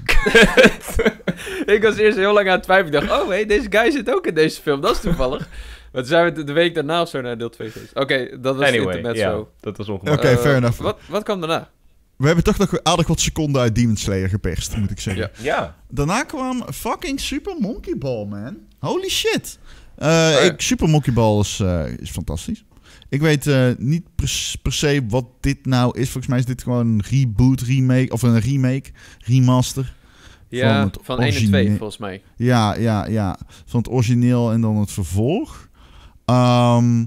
ik was eerst heel lang aan het twijfelen. Ik dacht, oh hé, hey, deze guy zit ook in deze film. Dat is toevallig. Wat zijn we de week daarna zo naar deel 2 geweest? Oké, dat was anyway, met zo. dat was ongemakkelijk. Oké, eh, fair enough. Wat, wat kwam daarna? We hebben toch nog aardig wat seconden uit Demon Slayer geperst, moet ik zeggen. Ja. Daarna kwam fucking Super Monkey Ball, man. Holy shit. Uh, ik, Super Monkey Ball is, eh, is fantastisch. Ik weet niet per, se wat dit nou is. Volgens mij is dit gewoon een reboot, remake of een remake, remaster. Ja, van, van 1 en 2 volgens mij. Ja, ja, ja. Van het origineel en dan het vervolg. Ehm,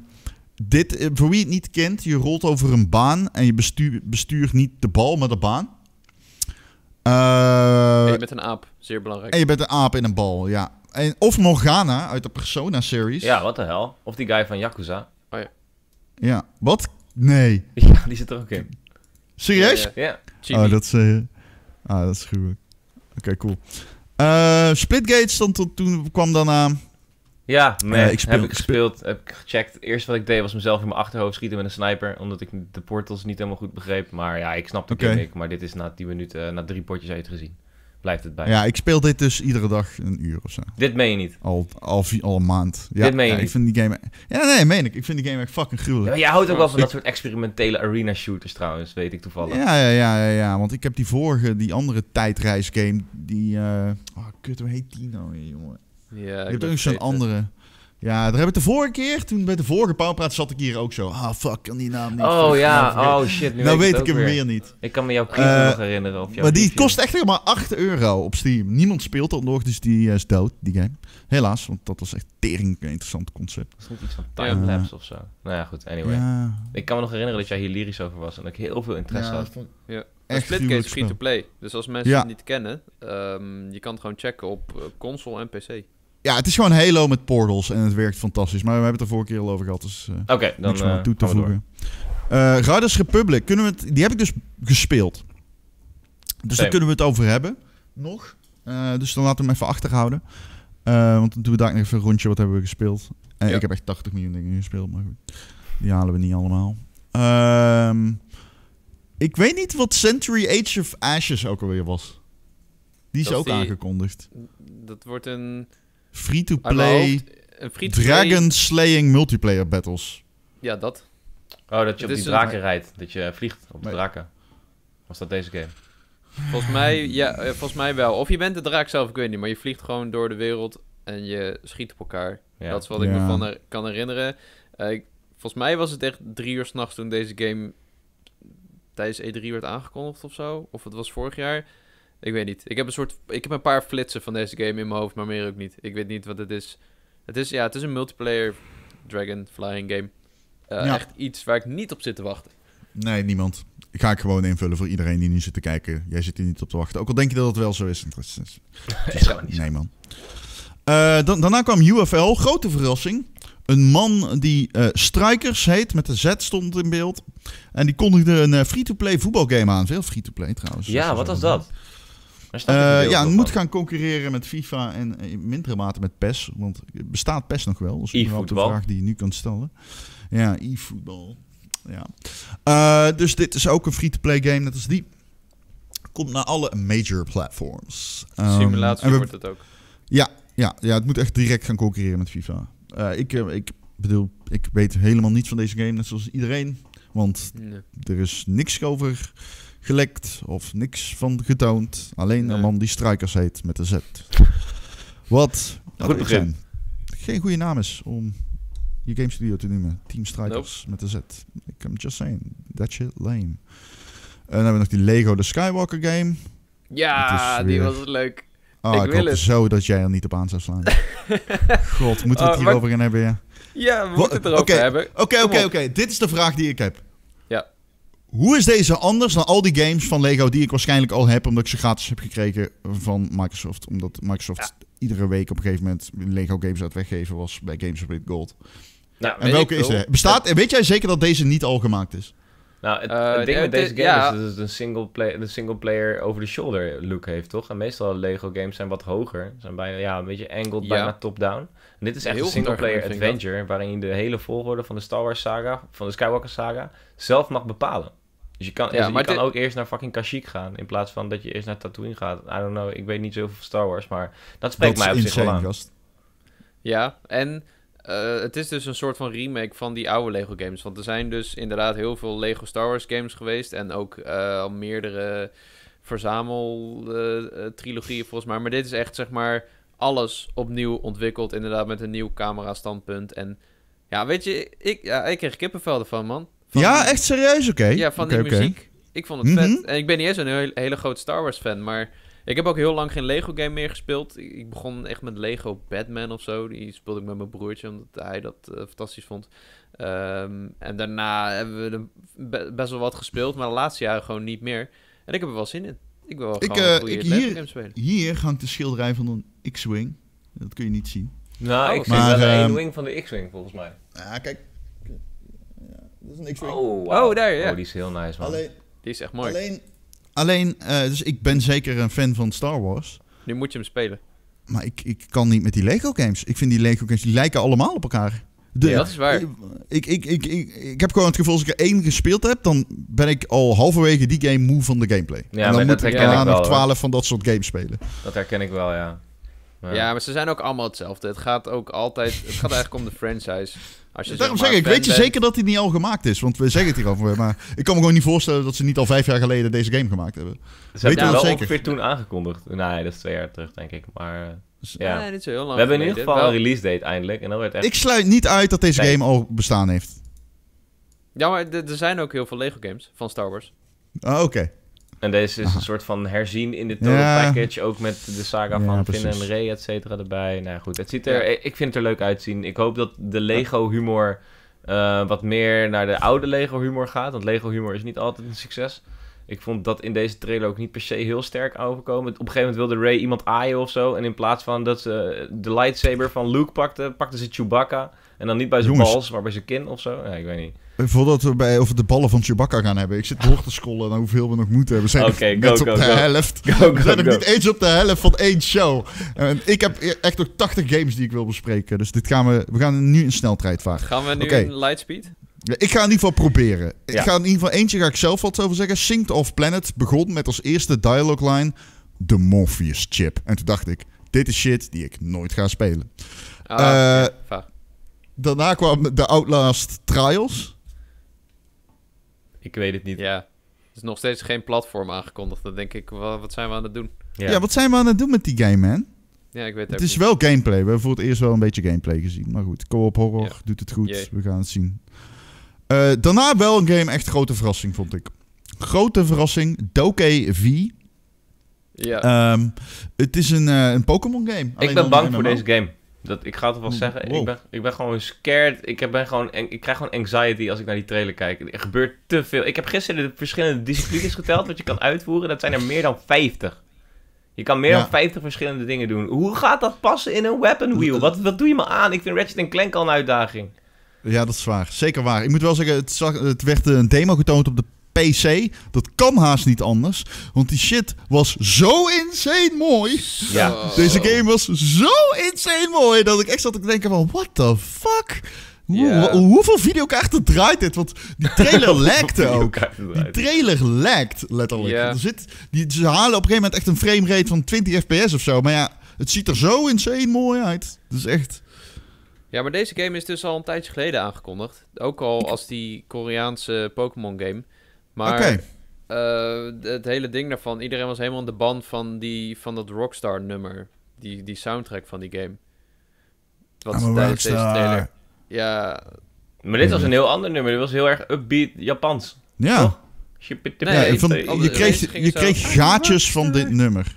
dit, eh, voor wie het niet kent, je rolt over een baan en je bestuurt niet de bal, maar de baan. en je eh, bent een aap, zeer belangrijk. En je bent een aap in een bal, ja. En, of Morgana uit de Persona-series. Ja, wat de hel. Of die guy van Yakuza. Oh ja. Ja, wat? Nee. Ja, die zit er ook in. Serieus? Ja, Oh, dat is... Uh, ah, dat is gruwelijk. Oké, cool. Uh, Splitgate stond tot, toen kwam daarna. Ja, nee, eh, ik heb ik gespeeld, heb ik gecheckt. Het eerste wat ik deed was mezelf in mijn achterhoofd schieten met een sniper, omdat ik de portals niet helemaal goed begreep. Maar ja, ik snap de okay. gimmick, maar dit is na 10 minuten, na drie potjes uit gezien. Blijft het bij. Ja, ik speel dit dus iedere dag een uur of zo. Dit meen je niet? Al, al, al een maand. Ja, dit meen je niet? Ik vind die game... Ja, nee, meen ik. Ik vind die game echt fucking gruwelijk. Ja, jij houdt ook wel van dat soort experimentele arena shooters trouwens, weet ik toevallig. Ja, ja, ja, ja, ja. want ik heb die vorige, die andere tijdreisgame, die... Uh... Oh, kut, hoe heet die nou jongen? Ja, je hebt ook zo'n andere. Ja, daar heb ik de vorige keer, toen bij de vorige pauwpraat zat ik hier ook zo. Ah, fuck, kan die naam niet. Oh ja, oh shit. Nu nou weet, ik hem weer. niet. Ik kan me jouw brief eh, nog herinneren. Of jouw maar die kost echt maar 8 euro op Steam. Niemand speelt dat nog, dus die eh, is dood, die game. Helaas, want dat was echt tering een interessant concept. Dat is iets van timelapse uh, of zo. Nou ja, goed, anyway. Ik kan me nog herinneren dat jij hier lyrisch over was en dat ik heel veel interesse ja, had. Ja. Echt Splitgate is free-to-play. Dus als mensen het niet kennen, ehm, je kan het gewoon checken op eh, console en pc ja, het is gewoon Halo met portals en het werkt fantastisch. Maar we hebben het er vorige keer al over gehad, dus uh, dan, niks meer eh, toe te voegen. Uh, Republic, kunnen we het, die heb ik dus gespeeld. Dus daar kunnen we het over hebben. Nog. dus dan laten we hem even achterhouden. Uh, want dan doen we daar even een rondje. Wat hebben we gespeeld? Ik heb echt 80 miljoen dingen gespeeld. Maar goed, die halen we niet allemaal. Ehm, ik weet niet wat Century Age of Ashes ook alweer was. Die is ook aangekondigd. Dat wordt een... Eh, free-to-play Dragon Slaying multiplayer battles. Ja, dat. Oh, dat je op die draken rijdt. Dat je eh, vliegt op de draken. Was dat deze game? Volgens mij, ja, eh, volgens mij wel. Of je bent de draak zelf, ik weet niet. Maar je vliegt gewoon door de wereld en je schiet op elkaar. Ja. Dat is wat ik me van kan herinneren. volgens mij was het echt drie uur s'nachts toen deze game tijdens E3 werd aangekondigd of zo. Of het was vorig jaar. Ik weet niet. Ik heb een soort. Ik heb een paar flitsen van deze game in mijn hoofd, maar meer ook niet. Ik weet niet wat het is. Het is, ja, het is een multiplayer Dragon Flying game. Eh, echt iets waar ik niet op zit te wachten. Nee, niemand. Ik ga ik gewoon invullen voor iedereen die nu zit te kijken. Jij zit hier niet op te wachten. Ook al denk je dat het wel zo is. Interessant. is niet. Nee, man. Eh, daarna kwam UFL. Grote verrassing. Een man die eh, Strikers heet, met de Z stond in beeld. En die kondigde een free-to-play voetbalgame aan. Veel free-to-play trouwens. Ja, wat was dat? Eh, ja ja, moet gaan concurreren met FIFA en eh, in mindere mate met PES. Want bestaat PES nog wel? Dat is e de vraag die je nu kunt stellen. Ja, e-voetbal. Ja. Eh, dus dit is ook een free-to-play game, net als die. Komt naar alle major platforms. Um, Simulatie we, wordt het ook. Ja, ja, ja, het moet echt direct gaan concurreren met FIFA. ik, ik bedoel, ik weet helemaal niets van deze game, net zoals iedereen. Want er is niks over gelekt of niks van getoond. Alleen een man die Strikers heet met een Z. Wat Goed begin. geen goede naam is om je game studio te noemen. Team Strikers met een Z. I'm just saying, that je lame. En dan hebben we nog die Lego The Skywalker game. Ja, die was leuk. Oh, ik, ik zo dat jij er niet op aan zou slaan. God, moeten we het oh, hierover gaan hebben? Ja, moeten we het erover hebben. Oké, oké, oké. Dit is de vraag die ik heb. Hoe is deze anders dan al die games van Lego die ik waarschijnlijk al heb, omdat ik ze gratis heb gekregen van Microsoft? Omdat Microsoft iedere week op een gegeven moment Lego games uit weggeven was bij Games of Gold. Nou, en welke is er? Bestaat, Weet jij zeker dat deze niet al gemaakt is? Nou, het, eh, ding met deze game ja. is dat het een single, play, een single player over-the-shoulder look heeft, toch? En meestal Lego games zijn wat hoger. Zijn bijna, ja, een beetje angled, bijna top-down. dit is echt Heel een single player adventure, waarin je de hele volgorde van de Star Wars saga, van de Skywalker saga, zelf mag bepalen. Dus je kan, ja, dus je kan ook eerst naar fucking Kashyyyk gaan. In plaats van dat je eerst naar Tatooine gaat. I don't know, ik weet niet zoveel van Star Wars. Maar dat spreekt mij op zich wel aan. Ja, en eh, het is dus een soort van remake van die oude Lego games. Want er zijn dus inderdaad heel veel Lego Star Wars games geweest. En ook eh, al meerdere verzameltrilogieën eh, volgens mij. Maar dit is echt zeg maar alles opnieuw ontwikkeld. Inderdaad met een nieuw camera standpunt. En ja, weet je, ik, ja, ik kreeg kippenvel ervan man ja, echt serieus? Oké. Ja, van okay, die muziek. Ik vond het mhm. vet. En ik ben niet eens een hele grote Star Wars fan, maar ik heb ook heel lang geen Lego game meer gespeeld. Ik begon echt met Lego Batman of zo. Die speelde ik met mijn broertje, omdat hij dat eh, fantastisch vond. Ehm, en daarna hebben we best wel wat gespeeld, maar de laatste jaren gewoon niet meer. En ik heb er wel zin in. Ik wil wel gewoon uh, Lego spelen. Hier hangt de schilderij van een X-Wing. Dat kun je niet zien. Nou, ik oh. maar, zie ehm, wing van de X-Wing volgens mij. Ja, ah, kijk, Oh, oh daar ja. Oh, die is heel nice, man. Alleen, die is echt mooi. Alleen, alleen eh, dus ik ben zeker een fan van Star Wars. Nu moet je hem spelen. Maar ik, ik kan niet met die Lego games. Ik vind die Lego games, die lijken allemaal op elkaar. ja, dat is waar. Ik, ik, ik, ik, ik heb gewoon het gevoel als ik er één gespeeld heb, dan ben ik al halverwege die game moe van de gameplay. Ja, en dan moet ik daarna nog twaalf van dat soort games spelen. Dat herken ik wel, ja. ja. Ja, maar ze zijn ook allemaal hetzelfde. Het gaat ook altijd, het gaat eigenlijk om de franchise. Als je Daarom zeg ik, weet je zeker dat die niet al gemaakt is? Want we zeggen het hier voor. maar ik kan me gewoon niet voorstellen dat ze niet al vijf jaar geleden deze game gemaakt hebben. Ze hebben wel ongeveer toen aangekondigd. Nee, dat is twee jaar terug, denk ik. Maar dus- ja. niet zo heel lang We hebben in ieder geval een release date eindelijk. En dan werd echt... Ik sluit niet uit dat deze game al bestaan heeft. Ja, maar er zijn ook heel veel Lego games van Star Wars. Ah, oké. En deze is een soort van herzien in de total package. Ook met de saga van Finn en Ray, et cetera, erbij. Nou goed, het ziet er, ik vind het er leuk uitzien. Ik hoop dat de Lego-humor eh, wat meer naar de oude Lego-humor gaat. Want Lego-humor is niet altijd een succes. Ik vond dat in deze trailer ook niet per se heel sterk overkomen. Op een gegeven moment wilde Ray iemand aaien of zo. En in plaats van dat ze de lightsaber van Luke pakte, pakte ze Chewbacca. En dan niet bij zijn Jongens. bals, maar bij zijn kin of zo. Ja, ik weet niet. Eh, voordat we bij over de ballen van Chewbacca gaan hebben. Ik zit door te scrollen naar hoeveel we nog moeten hebben. We zijn okay, net go, op de go. helft. we zijn nog niet eens op de helft van één show. En ik heb e- echt nog 80 games die ik wil bespreken. Dus dit gaan we, we gaan nu in varen. Gaan we nu okay. in lightspeed? ik ga in ieder geval proberen. Ik ga in ieder geval eentje ga ik zelf wat over zeggen. Synced of Planet begon met als eerste dialogue line de Morpheus chip. En toen dacht ik, dit is shit die ik nooit ga spelen. Ah, eh, daarna kwam de Outlast Trials. Ik weet het niet. Ja. Er is nog steeds geen platform aangekondigd. Dan denk ik, wat zijn we aan het doen? Ja. wat zijn we aan het doen met die game, man? Ja, ik weet het Het is wel gameplay. We hebben voor het eerst wel een beetje gameplay gezien. Maar goed, co-op horror doet het goed. We gaan het zien. Eh, daarna wel een game echt grote verrassing, vond ik. Grote verrassing. Doke V. Ja. Ehm, het is een, uh, een Pokémon game. ik ben bang voor deze game. Dat, ik ga het wel hmm. zeggen, ik, ben, ik ben gewoon scared. Ik, heb, ben gewoon, ik krijg gewoon anxiety als ik naar die trailer kijk. Er gebeurt te veel. Ik heb gisteren de verschillende disciplines geteld wat je kan uitvoeren. Dat zijn er meer dan 50. Je kan meer dan 50 verschillende dingen doen. Hoe gaat dat passen in een weapon wheel? Wat, wat doe je me aan? Ik vind Ratchet Clank al een uitdaging. Ja, dat is waar. Zeker waar. Ik moet wel zeggen, het, zag, het werd een demo getoond op de PC. Dat kan haast niet anders. Want die shit was zo insane mooi. Ja. Deze game was zo insane mooi. Dat ik echt zat te denken van, what the fuck? Yeah. Hoe, hoeveel videokaarten draait dit? Want die trailer lekte ook. Die trailer lekt, letterlijk. Er zit, die, ze halen op een gegeven moment echt een rate van 20 fps of zo. Maar ja, het ziet er zo insane mooi uit. Het is echt... Ja, maar deze game is dus al een tijdje geleden aangekondigd. Ook al als die Koreaanse Pokémon game. Maar eh, het hele ding daarvan, iedereen was helemaal de band van, die, van dat Rockstar-nummer. Die, die soundtrack van die game. Wat tijdens deze trailer. Ja. Maar dit was een heel ander nummer. Dit was heel erg upbeat Japans. Ja. je kreeg, je kreeg gaatjes van dit nummer.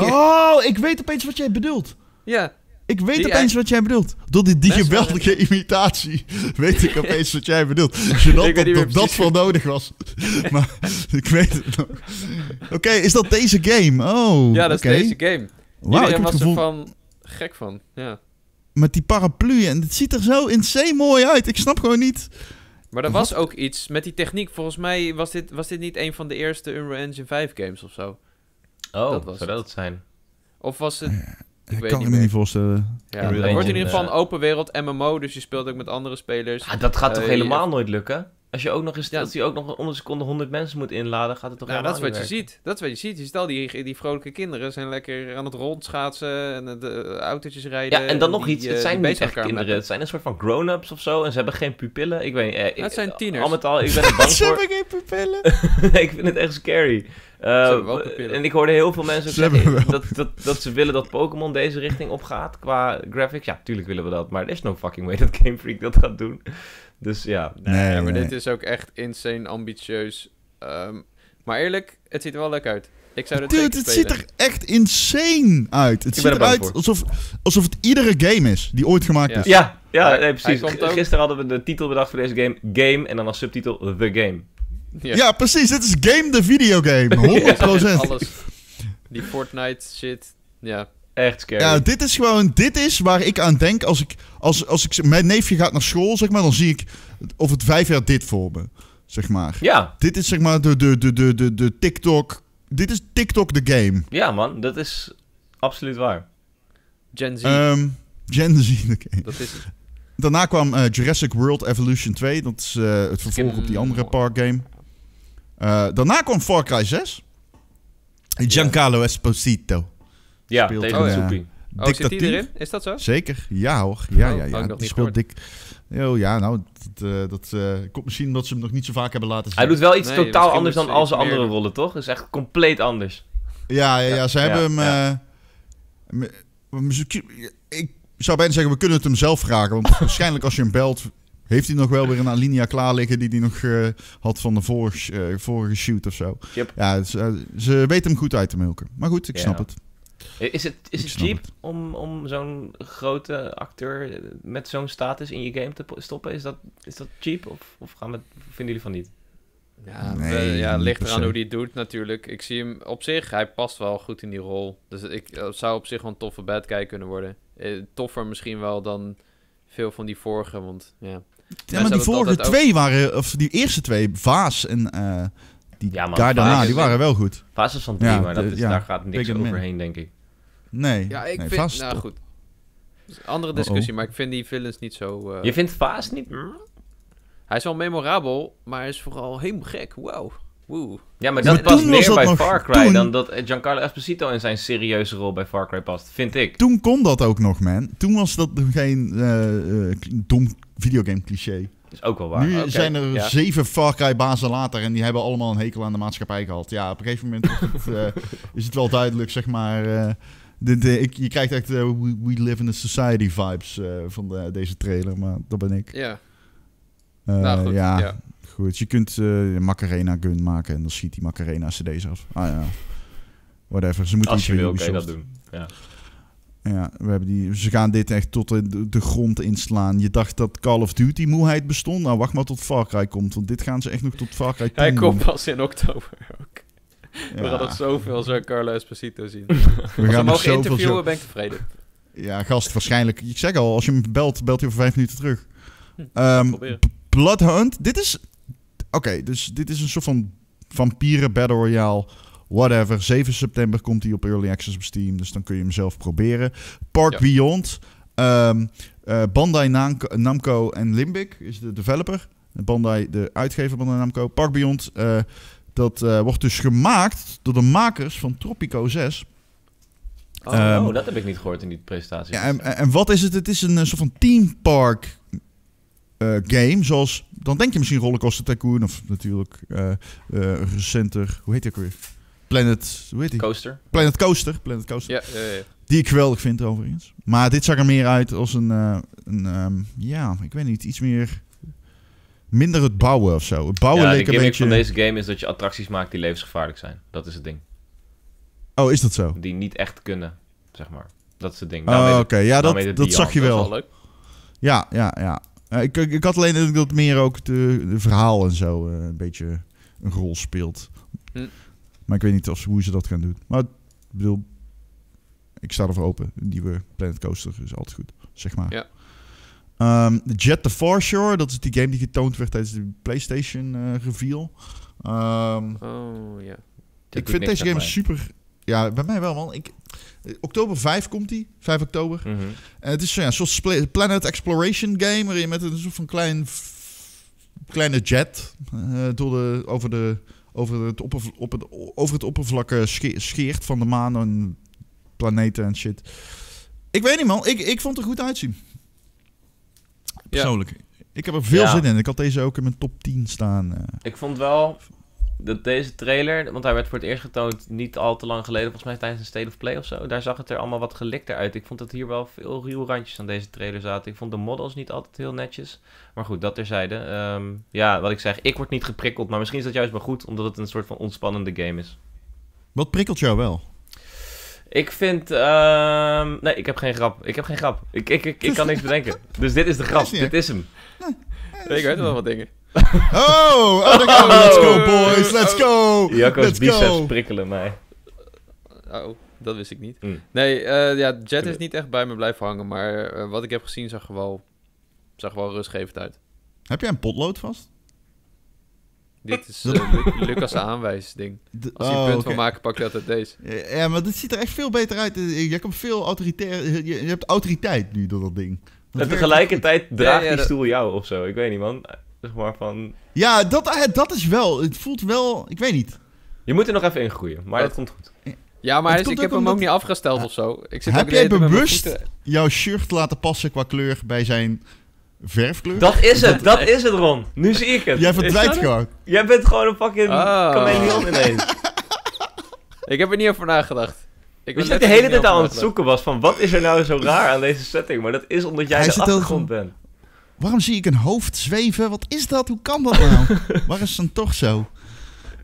Oh, ik weet opeens wat jij bedoelt. Ja, ik weet die opeens wat jij bedoelt. Door die, die geweldige imitatie weet ik opeens wat jij bedoelt. Genant dat dat, dat voor nodig was. maar ik weet het nog. Oké, is dat deze game? Oh, Ja, dat is deze game. Wow, ik heb was gevoel... er van gek van, ja. Met die paraplu en het ziet er zo insane mooi uit. Ik snap gewoon niet... Maar er was ook iets met die techniek. Volgens mij was dit, was dit niet een van de eerste Unreal Engine 5 games of zo. Oh, dat zou dat het zijn? Of was het... Ik, kan het me niet voorstellen. Ja, het wordt in ieder geval open wereld MMO, dus je speelt ook met andere spelers. Ah, dat gaat toch eh, helemaal nooit lukken? Als je ook nog eens, ja. ook nog onder seconde 100 mensen moet inladen, gaat het toch Ja, dat is wat je ziet. Dat is wat je ziet. Je stel die, die vrolijke kinderen zijn lekker aan het rondschaatsen en de eh, autootjes rijden. Ja, en dan nog iets. Het eh, zijn niet echt kinderen. Het zijn een soort van grown-ups of zo en ze hebben geen pupillen. Ik weet niet. Eh, zijn tieners. Al met al, ik ben bang ze voor. Ze hebben geen pupillen. ik vind het echt scary. Uh, en ik hoorde heel veel mensen zeggen dat, dat, dat ze willen dat Pokémon deze richting op gaat qua graphics. Ja, tuurlijk willen we dat, maar er is no fucking way dat Game Freak dat gaat doen. Dus ja. Nee, maar dit is ook echt insane ambitieus. Ehm, maar eerlijk, het ziet er wel leuk uit. Ik zou Dude, het ziet er echt insane uit. Het ziet eruit alsof, alsof het iedere game is die ooit gemaakt is. Ja, ja nee, precies. Gisteren hadden we de titel bedacht voor deze game, Game, en dan als subtitel The Game. Ja, precies. Dit is Game the videogame, 100%. Die Fortnite shit, ja. Echt Ja, dit is gewoon, dit is waar ik aan denk als ik, als, als ik, mijn neefje gaat naar school, zeg maar, dan zie ik of het vijf jaar dit voor me, zeg maar. Ja. Dit is zeg maar de, de, de, de, de, de TikTok, dit is TikTok de game. Ja man, dat is absoluut waar. Gen Z. Ehm, Gen Z game. Dat is het. Daarna kwam eh, Jurassic World Evolution 2, dat is eh, het vervolg op die andere park game. Eh, daarna kwam Far Cry 6. Giancarlo Esposito. Ja, speelt tegen eh, oh, Oh, zit die Is dat zo? Zeker, ja hoor. Ja, oh, ja, ja. Die speelt dik. Oh ja, nou, eh, dat, dat eh, komt misschien omdat ze hem nog niet zo vaak hebben laten zien. Hij doet wel iets totaal anders dan al zijn andere rollen, toch? Dat is echt compleet anders. Ja, ja, ja, ze hebben hem... ik zou bijna zeggen, we kunnen het hem zelf vragen. Want waarschijnlijk als je hem belt, heeft hij nog wel weer een alinea klaar liggen... die hij nog had van de vorige, vorige shoot of zo. Ja, ze, ze weet hem goed uit te melken. Maar goed, ik snap het. Is het, is het cheap om, om zo'n grote acteur met zo'n status in je game te stoppen? Is dat, is dat cheap of, of gaan we, vinden jullie van niet? Ja, nee, eh, ja ligt eraan hoe die het doet natuurlijk. Ik zie hem op zich, hij past wel goed in die rol. Dus ik eh, zou op zich wel een toffe bad guy kunnen worden. Eh, toffer misschien wel dan veel van die vorige, want ja. Ja, maar die vorige twee waren, of die eerste twee, Vaas en uh, die ja, die waren wel goed. Vaas is van drie, maar dat is, ja, daar gaat niks overheen, denk ik. Nee, ja, ik nee, vind, Nou goed. Andere discussie, maar ik vind die villains niet zo. Eh, Je vindt Vaas niet? Hm? Hij is wel memorabel, maar hij is vooral helemaal gek. Wow. Woo. Ja, maar dat maar past meer bij Far Cry dan dat Giancarlo Esposito in zijn serieuze rol bij Far Cry past, vind ik. Toen kon dat ook nog, man. Toen was dat geen uh, dom videogame cliché. Is ook wel waar. Nu zijn er zeven Far Cry bazen later en die hebben allemaal een hekel aan de maatschappij gehad. Ja, op een gegeven moment het, is het wel duidelijk, zeg maar. Dit, eh, ik, je krijgt echt uh, we, we, Live in a Society vibes eh, van deze trailer, maar dat ben ik. Ja. nou, goed, ja, goed. Je kunt Macarena gun maken en dan schiet die Macarena CD's af. Ah ja. Whatever. Ze moeten Als je wil, dat doen. Ja. Ja, we hebben die, ze gaan dit echt tot de, de grond inslaan. Je dacht dat Call of Duty moeheid bestond. Nou, wacht maar tot Far Cry komt, want dit gaan ze echt nog tot Far Cry Hij komt pas in oktober ook. We hadden dat zoveel zo Carlos Carlo Esposito zien. We gaan we mogen interviewen, ben ik tevreden. Ja, gast, waarschijnlijk. Ik zeg al, als je hem belt, belt hij over vijf minuten terug. Um, hm, ehm, Bloodhunt. Dit is... Oké, dus dit is een soort van vampieren battle royale whatever. 7 september komt hij op Early Access op Steam. Dus dan kun je hem zelf proberen. Park Beyond. Ehm, eh, Bandai Namco, en Limbic is de developer. Bandai, de uitgever van Namco. Park Beyond. Eh, dat eh, wordt dus gemaakt door de makers van Tropico 6. Oh, oh ehm, dat heb ik niet gehoord in die presentatie. Ja, en, en, wat is het? Het is een, eh, soort van theme park eh, game. Zoals, dan denk je misschien Rollercoaster Tycoon of natuurlijk uh, recenter, hoe heet die ook weer? Planet, hoe heet Coaster. Planet Coaster. Planet Coaster. Ja, ja, ja. Die ik geweldig vind overigens. Maar dit zag er meer uit als een, een ehm, ja, ik weet niet, iets meer minder het bouwen of zo. Het bouwen leek een beetje... van deze game is dat je attracties maakt die levensgevaarlijk zijn. Dat is het ding. Oh, is dat zo? Die niet echt kunnen, zeg maar. Dat is het ding. oh, oké. Ja, dat, dat zag je wel. wel ja, ja, ja. ik, ik had alleen dat meer ook de verhaal en zo eh, een beetje een rol speelt. Hm. Maar ik weet niet of, hoe ze dat gaan doen. Maar ik bedoel, ik sta ervoor open. Die nieuwe Planet Coaster is altijd goed, zeg maar. Ja. Um, Jet the Foreshore, dat is die game die getoond werd tijdens de PlayStation uh, reveal. Ehm, oh ja. ik vind deze game super. Ja, bij mij wel, man. Ik, eh, oktober 5 komt die, 5 oktober. Mhm. En eh, het is ja, soort planet exploration game waarin je met een soort van klein, kleine jet uh, door de, over, de, over, het oppervl, op het, over het oppervlak scheert van de maan en planeten en shit. Ik weet niet, man. Ik, ik vond het er goed uitzien. Persoonlijk. Ik heb er veel zin in. Ik had deze ook in mijn top 10 staan. Eh. Ik vond wel dat deze trailer, want hij werd voor het eerst getoond niet al te lang geleden, volgens mij tijdens een State of Play of zo. Daar zag het er allemaal wat gelikter uit. Ik vond dat hier wel veel ruwe randjes aan deze trailer zaten. Ik vond de models niet altijd heel netjes. Maar goed, dat terzijde. Um, ja, wat ik zeg, ik word niet geprikkeld, maar misschien is dat juist maar goed, omdat het een soort van ontspannende game is. Wat prikkelt jou wel? Ik vind. Ehm, nee, ik heb geen grap. Ik heb geen grap. Ik, ik, ik, kan niks bedenken. Dus dit is de grap. dit is hem. ik weet wel wat dingen. Oh, oh, let's go oh. boys, let's go! Jacco's biceps prikkelen mij. Oh, dat wist ik niet. Mm. Nee, uh, ja, Jet is niet echt bij me blijven hangen, maar eh, wat ik heb gezien zag wel, zag wel rustgevend uit. Heb jij een potlood vast? Dit is uh, Lucas' aanwijsding. Als je een oh, punt wil maken, pak je altijd deze. Ja, maar dit ziet er echt veel beter uit. Eh, je hebt veel autoritair... Je, hebt autoriteit nu door dat ding. Dat en tegelijkertijd draagt die stoel jou of zo. Ik weet niet, man. Zeg maar van... Ja, dat, eh, dat is wel... Het voelt wel... Ik weet niet. Je moet er nog even ingroeien maar dat, komt goed. Ja, maar is, ik heb hem ook niet afgesteld of zo. Ik zit heb jij bewust jouw shirt laten passen qua kleur bij zijn verfkleur? Dat is het, dat, is het Ron. Nu zie ik het. Jij verdwijnt gewoon. Jij bent gewoon een fucking oh. chameleon ineens. ik heb er niet over nagedacht. Ik Weet je dat de hele tijd aan het zoeken was van wat is er nou zo raar aan deze setting? Maar dat is omdat jij Hij de achtergrond bent. Waarom zie ik een hoofd zweven? Wat is dat? Hoe kan dat nou? Waar is dan toch zo?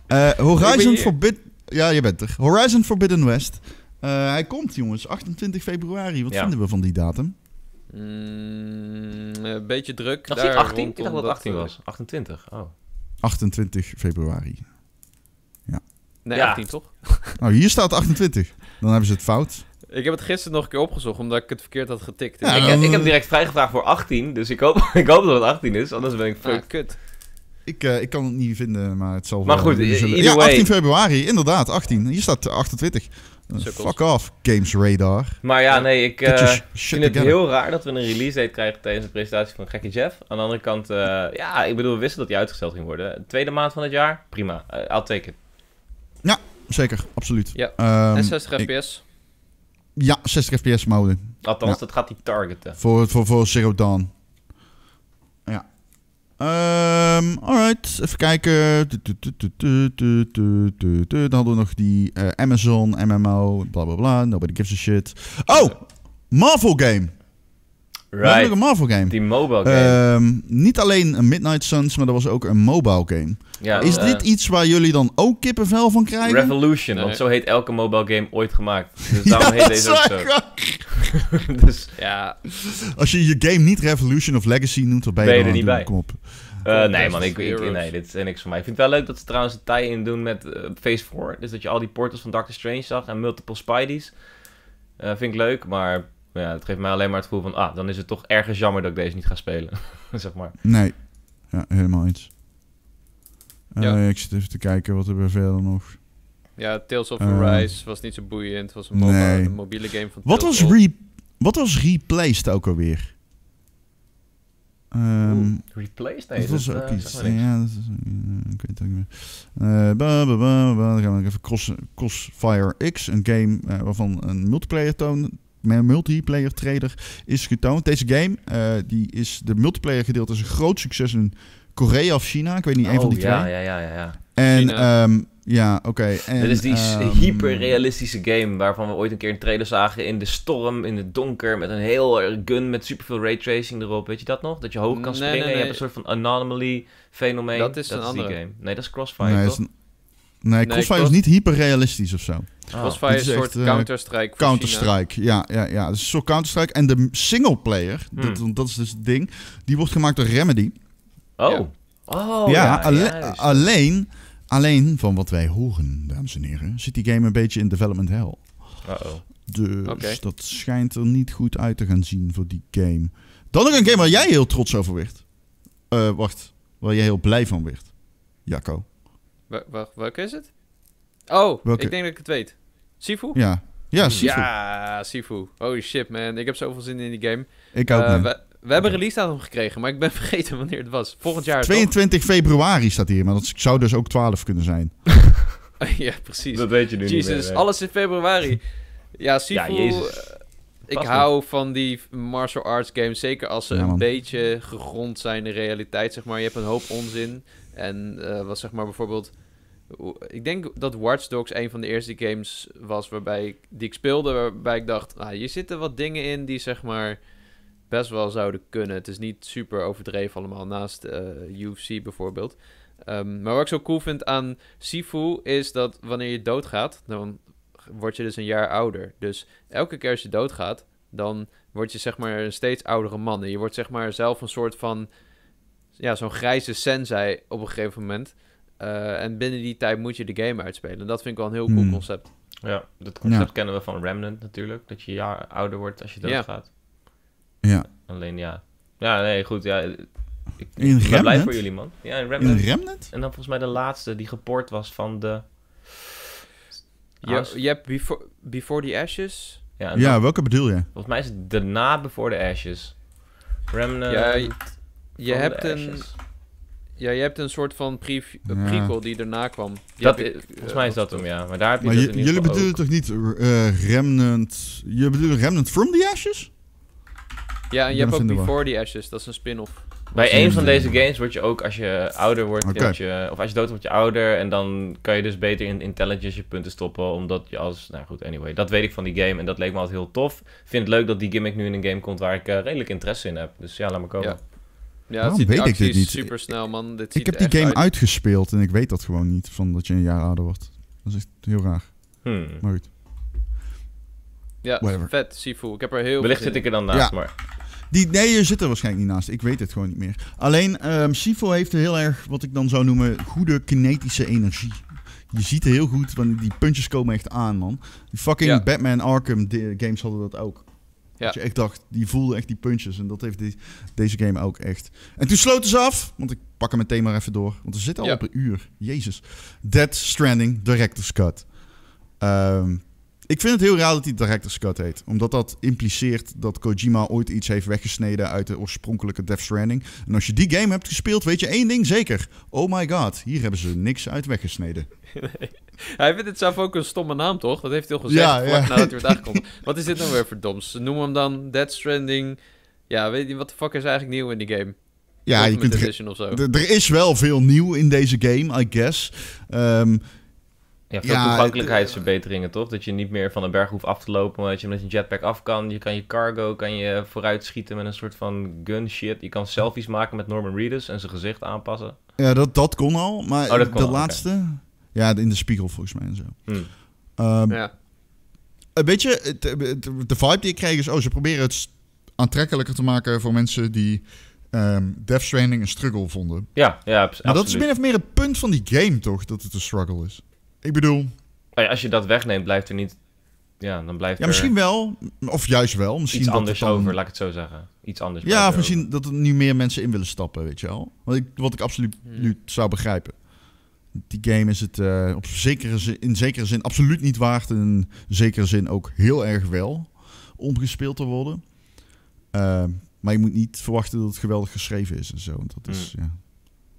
Eh, Horizon Forbidden... Ja, je bent er. Horizon Forbidden West. Eh, hij komt, jongens. 28 februari. Wat vinden we van die datum? Mm, een eh, beetje druk. Dat daar 18? Ik dacht dat het 18 eh, was. 28, oh. 28 februari. Ja. Nee, 18 toch? Nou, hier staat 28. Dan hebben ze het fout. Ik heb het gisteren nog een keer opgezocht, omdat ik het verkeerd had getikt. ik, heb, ik, heb eh, direct vrijgevraagd voor 18, dus ik hoop, ik hoop dat het 18 is, anders ben ik ah, fuck. kut. Ik, ik kan het niet vinden, maar het zal Maar goed, zullen... ja, 18 februari, inderdaad, 18. Hier staat 28. Fuck off, Games Radar. Maar ja, nee, eh, ik vind het heel raar dat we een release date krijgen tijdens de presentatie van Gekke Jeff. Aan de andere kant, eh, ja, ik bedoel, we wisten dat die uitgesteld ging worden. Tweede maand van het jaar, prima. Uh, I'll take it. Ja, zeker, absoluut. Ja. Ehm, en 60 fps. Ja, 60 fps mode. Althans, dat gaat die targeten. Voor, voor, voor Zero Dawn. Um, alright, even kijken. Dan hadden we nog die eh, Amazon, MMO, bla bla bla. Nobody gives a shit. Oh, Marvel game. Right. een Marvel game. Die mobile game. Ehm, niet alleen Midnight Suns, maar er was ook een mobile game. is eh, dit iets waar jullie dan ook kippenvel van krijgen? Revolution, want zo heet elke mobile game ooit gemaakt. Dus daarom ja, heet deze ook zo. dus, ja. Als je je game niet Revolution of Legacy noemt, dan ben je, er, niet bij. Kom op. Eh, nee, man, ik, ik, nee, dit is niks voor mij. Ik vind het wel leuk dat ze trouwens een tie-in doen met eh, Phase 4. Dus dat je al die portals van Doctor Strange zag en multiple Spideys. vind ik leuk, maar ja, het geeft mij alleen maar het gevoel van, ah, dan is het toch ergens jammer dat ik deze niet ga spelen. zeg maar. Nee, ja, helemaal eens. Uh, Ik zit even te kijken wat er weer verder nog. Ja, Tales of eh. Arise was niet zo boeiend. Het was een, een mobiele game van wat was, re wat was Replaced ook alweer? Um, replaced? Nee, dat was ook eh, iets. Ja, dat is, ik weet het niet meer. Bah, bah, bah, dan gaan we even Cross, Crossfire X, een game waarvan een multiplayer toon multiplayer trader is getoond. Deze game, eh, die is, de multiplayer gedeelte is een groot succes in Korea of China. Ik weet niet, één van oh, die ja, twee. Ja, ja, ja. ja. En ehm, ja, oké. Okay. is die ehm, hyperrealistische game waarvan we ooit een keer een trailer zagen in de storm, in het donker, met een heel gun met superveel raytracing erop. Weet je dat nog? Dat je hoog kan springen en je hebt een soort van anomaly fenomeen. Dat is een andere. Die game. Nee, dat is Crossfire, toch? Nee, Crossfire is niet hyperrealistisch of zo. Ah. Crossfire is een soort eh, Counter-Strike. Counter-Strike, ja, ja, ja. Het is een soort Counter-Strike. En de singleplayer, player, hmm. dat, dat is dus het ding, die wordt gemaakt door Remedy. Oh. Ja. Oh, ja, alleen, alleen van wat wij horen, dames en heren, zit die game een beetje in development hell. Uh -oh. Dus dat schijnt er niet goed uit te gaan zien voor die game. Dan ook een game waar jij heel trots over werd. Eh, wacht, waar jij heel blij van werd. Jacco. Welk welke is het? Oh, ik denk dat ik het weet. Sifu? Ja. Ja, hmm. Sifu. Ja, Sifu. Holy shit, man. Ik heb zoveel zin in die game. Ik ook, eh, we, hebben een release datum gekregen, maar ik ben vergeten wanneer het was. Volgend jaar, 22 februari staat hier, maar dat zou dus ook 12 kunnen zijn. ja, precies. Dat weet je nu Jesus, niet alles in februari. Ja, Sifu... Ja, Jezus. Eh, ik hou van die martial arts games. Zeker als ze een beetje gegrond zijn in de realiteit, zeg maar. Je hebt een hoop onzin. En eh, was zeg maar bijvoorbeeld. Ik denk dat Watch Dogs een van de eerste games was waarbij ik, die ik speelde. Waarbij ik dacht, ah, hier zitten wat dingen in die zeg maar best wel zouden kunnen. Het is niet super overdreven allemaal, naast eh, UFC bijvoorbeeld. Ehm, maar wat ik zo cool vind aan Sifu is dat wanneer je doodgaat, dan word je dus een jaar ouder. Dus elke keer als je doodgaat, dan word je zeg maar een steeds oudere man. En je wordt zeg maar zelf een soort van ja, zo'n grijze sensei op een gegeven moment. Eh, en binnen die tijd moet je de game uitspelen. En dat vind ik wel een heel cool hmm. concept. Ja, dat concept kennen we van Remnant natuurlijk. Dat je ouder wordt als je doodgaat. Ja. Alleen ja. Ja, nee, goed. Ja, ik, ben blij voor jullie, man. Ja, in Remnant. in Remnant. En dan volgens mij de laatste die geport was van de... Je, je hebt before, before the Ashes. Ja, ja welke bedoel je? Volgens mij is het daarna Before the Ashes. Remnant... Ja, je hebt een. Ja, je hebt een soort van prequel die erna kwam. dat, volgens mij is dat hem, ja. Maar daar heb je dat dus jullie bedoelen toch niet eh, Remnant... Je bedoelt Remnant from the Ashes? Ja, en je hebt ook Before the Ashes. Dat is een spin-off. Bij een van deze games word je ook, als je ouder wordt, of als je dood wordt, je ouder. En dan kan je dus beter in intelligence je punten stoppen, omdat je als... Nou goed, anyway. Dat weet ik van die game en dat leek me altijd heel tof. Ik vind het leuk dat die gimmick nu in een game komt waar ik eh, redelijk interesse in heb. Dus ja, laat me komen. Ja, nou, ziet weet ik super snel, man. ik heb die game uitgespeeld en ik weet dat gewoon niet, van dat je een jaar ouder wordt. Dat is echt heel raar. Hmm. Maar goed. Ja, vet, Sifu. Ik heb er heel Wellicht zit ik er dan naast, maar... Die, nee, je zit er waarschijnlijk niet naast. Ik weet het gewoon niet meer. Alleen, um, Sifu heeft heel erg, wat ik dan zou noemen, goede kinetische energie. Je ziet het heel goed, want die puntjes komen echt aan, man. Die fucking Batman Arkham games hadden dat ook. Ja. je echt dacht, die voelde echt die punches. En dat heeft die, deze game ook echt. En toen sloten ze af, want ik pak hem meteen maar even door. Want we zitten al op een uur. Jezus. Dead Stranding Director's Cut. Um, ik vind het heel raar dat hij Director's Cut heet. Omdat dat impliceert dat Kojima ooit iets heeft weggesneden uit de oorspronkelijke Death Stranding. En als je die game hebt gespeeld, weet je één ding zeker. Oh my god, hier hebben ze niks uit weggesneden. Nee. Hij vindt het zelf ook een stomme naam, toch? Dat heeft hij al gezegd ja, ja. nadat hij werd aangekondigd. wat is dit nou weer voor doms? Ze noemen hem dan Death Stranding. Ja, weet je, wat de fuck is eigenlijk nieuw in die game? Ja, je kunt, er, er is wel veel nieuw in deze game, I guess. Um, ja, veel eh, ja, toegankelijkheidsverbeteringen, toch? Dat je niet meer van een berg hoeft af te lopen, omdat je met een jetpack af kan. Je kan je cargo, kan je vooruit schieten met een soort van gun shit. Je kan selfies maken met Norman Reedus en zijn gezicht aanpassen. Ja, dat, dat kon al, maar oh, de laatste... Ja, in de spiegel volgens mij en zo. Hmm. Ehm, ja. Een eh, beetje, de vibe die ik kreeg is... Oh, ze proberen het aantrekkelijker te maken voor mensen die... Um, Death Stranding een struggle vonden. Ja, ja, dat is min of meer het punt van die game, toch? Dat het een struggle is. Ik bedoel... Oh als je dat wegneemt, blijft er niet... Ja, dan blijft ja, misschien wel. Of juist wel. Misschien iets anders over, laat ik het zo zeggen. Iets anders. Ja, of misschien dat er nu meer mensen in willen stappen, weet je wel. Wat ik, wat ik absoluut hmm. nu zou begrijpen. Die game is het eh, op zekere zin, in zekere zin absoluut niet waard. En in zekere zin ook heel erg wel om gespeeld te worden. Ehm, maar je moet niet verwachten dat het geweldig geschreven is en zo. Want dat is, hmm.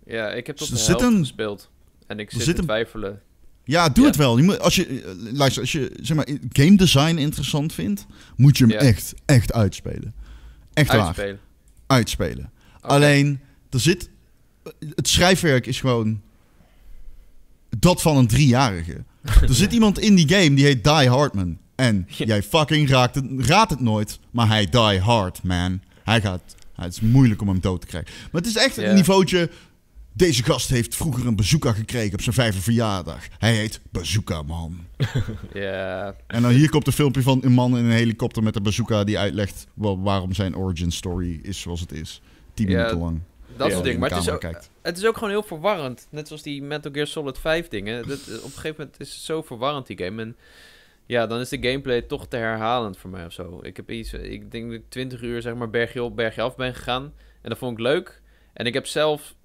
ja. ja, ik heb tot dus de helft zitten... gespeeld. En ik zit te twijfelen ja, doe het wel. Je moet, als je, eh, luister, als je zeg maar, game design interessant vindt, moet je hem echt, echt uitspelen. Echt uitspelen. waar. Uitspelen. Alleen, er zit, eh, het schrijfwerk is gewoon dat van een driejarige. er zit iemand in die game die heet Die Hardman, En jij fucking raakt het, raadt het nooit, maar hij die hard, man. Hij gaat... het is moeilijk om hem dood te krijgen. Maar het is echt een niveautje deze gast heeft vroeger een bazooka gekregen op zijn vijfde verjaardag. Hij heet Bazooka Man. ja. En dan hier komt een filmpje van een man in een helikopter met een bazooka die uitlegt waarom zijn origin story is zoals het is. Tien minuten lang. Dat soort dingen. Maar het is, ook, het is ook gewoon heel verwarrend. Net zoals die Metal Gear Solid 5 dingen. Dat, eh, op een gegeven moment is het zo verwarrend, die game. En ja, dan is de gameplay toch te herhalend voor mij of zo. Ik heb iets, ik denk dat ik 20 uur zeg maar bergje op, bergje af ben gegaan. En dat vond ik leuk. En ik heb zelf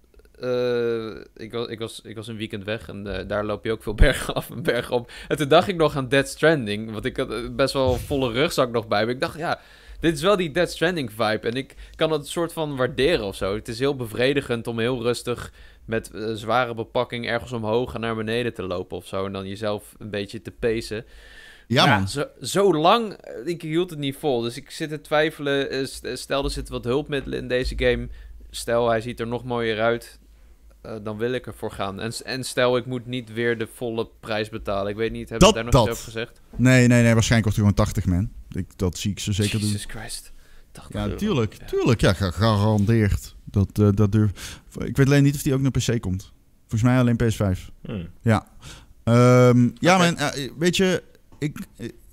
eh, ik, was, ik, was, ik was een weekend weg en eh, daar loop je ook veel bergen af en bergen op. En toen dacht ik nog aan Dead Stranding, want ik had eh, best wel een volle rugzak nog bij Ik dacht, ja, dit is wel die Dead Stranding vibe en ik kan het soort van waarderen of zo. Het is heel bevredigend om heel rustig met zware bepakking ergens omhoog en naar beneden te lopen of zo. En dan jezelf een beetje te pacen. Ja, zo, zo, lang, ik hield het niet vol. Dus ik zit te twijfelen. Stel, er zitten wat hulpmiddelen in deze game. Stel, hij ziet er nog mooier uit. Eh, dan wil ik ervoor gaan. En, en stel, ik moet niet weer de volle prijs betalen. Ik weet niet, Heb je daar nog dat. iets over gezegd? Nee, nee, nee, waarschijnlijk wordt u gewoon 80, man. Ik, dat zie ik ze zeker doen. Jesus Christ. ja, tuurlijk, tuurlijk. Ja, gegarandeerd. Dat, uh, dat durf... Ik weet alleen niet of die ook naar PC komt. Volgens mij alleen PS5. Hmm. Ja. Ehm, ja, man, eh, weet je, ik,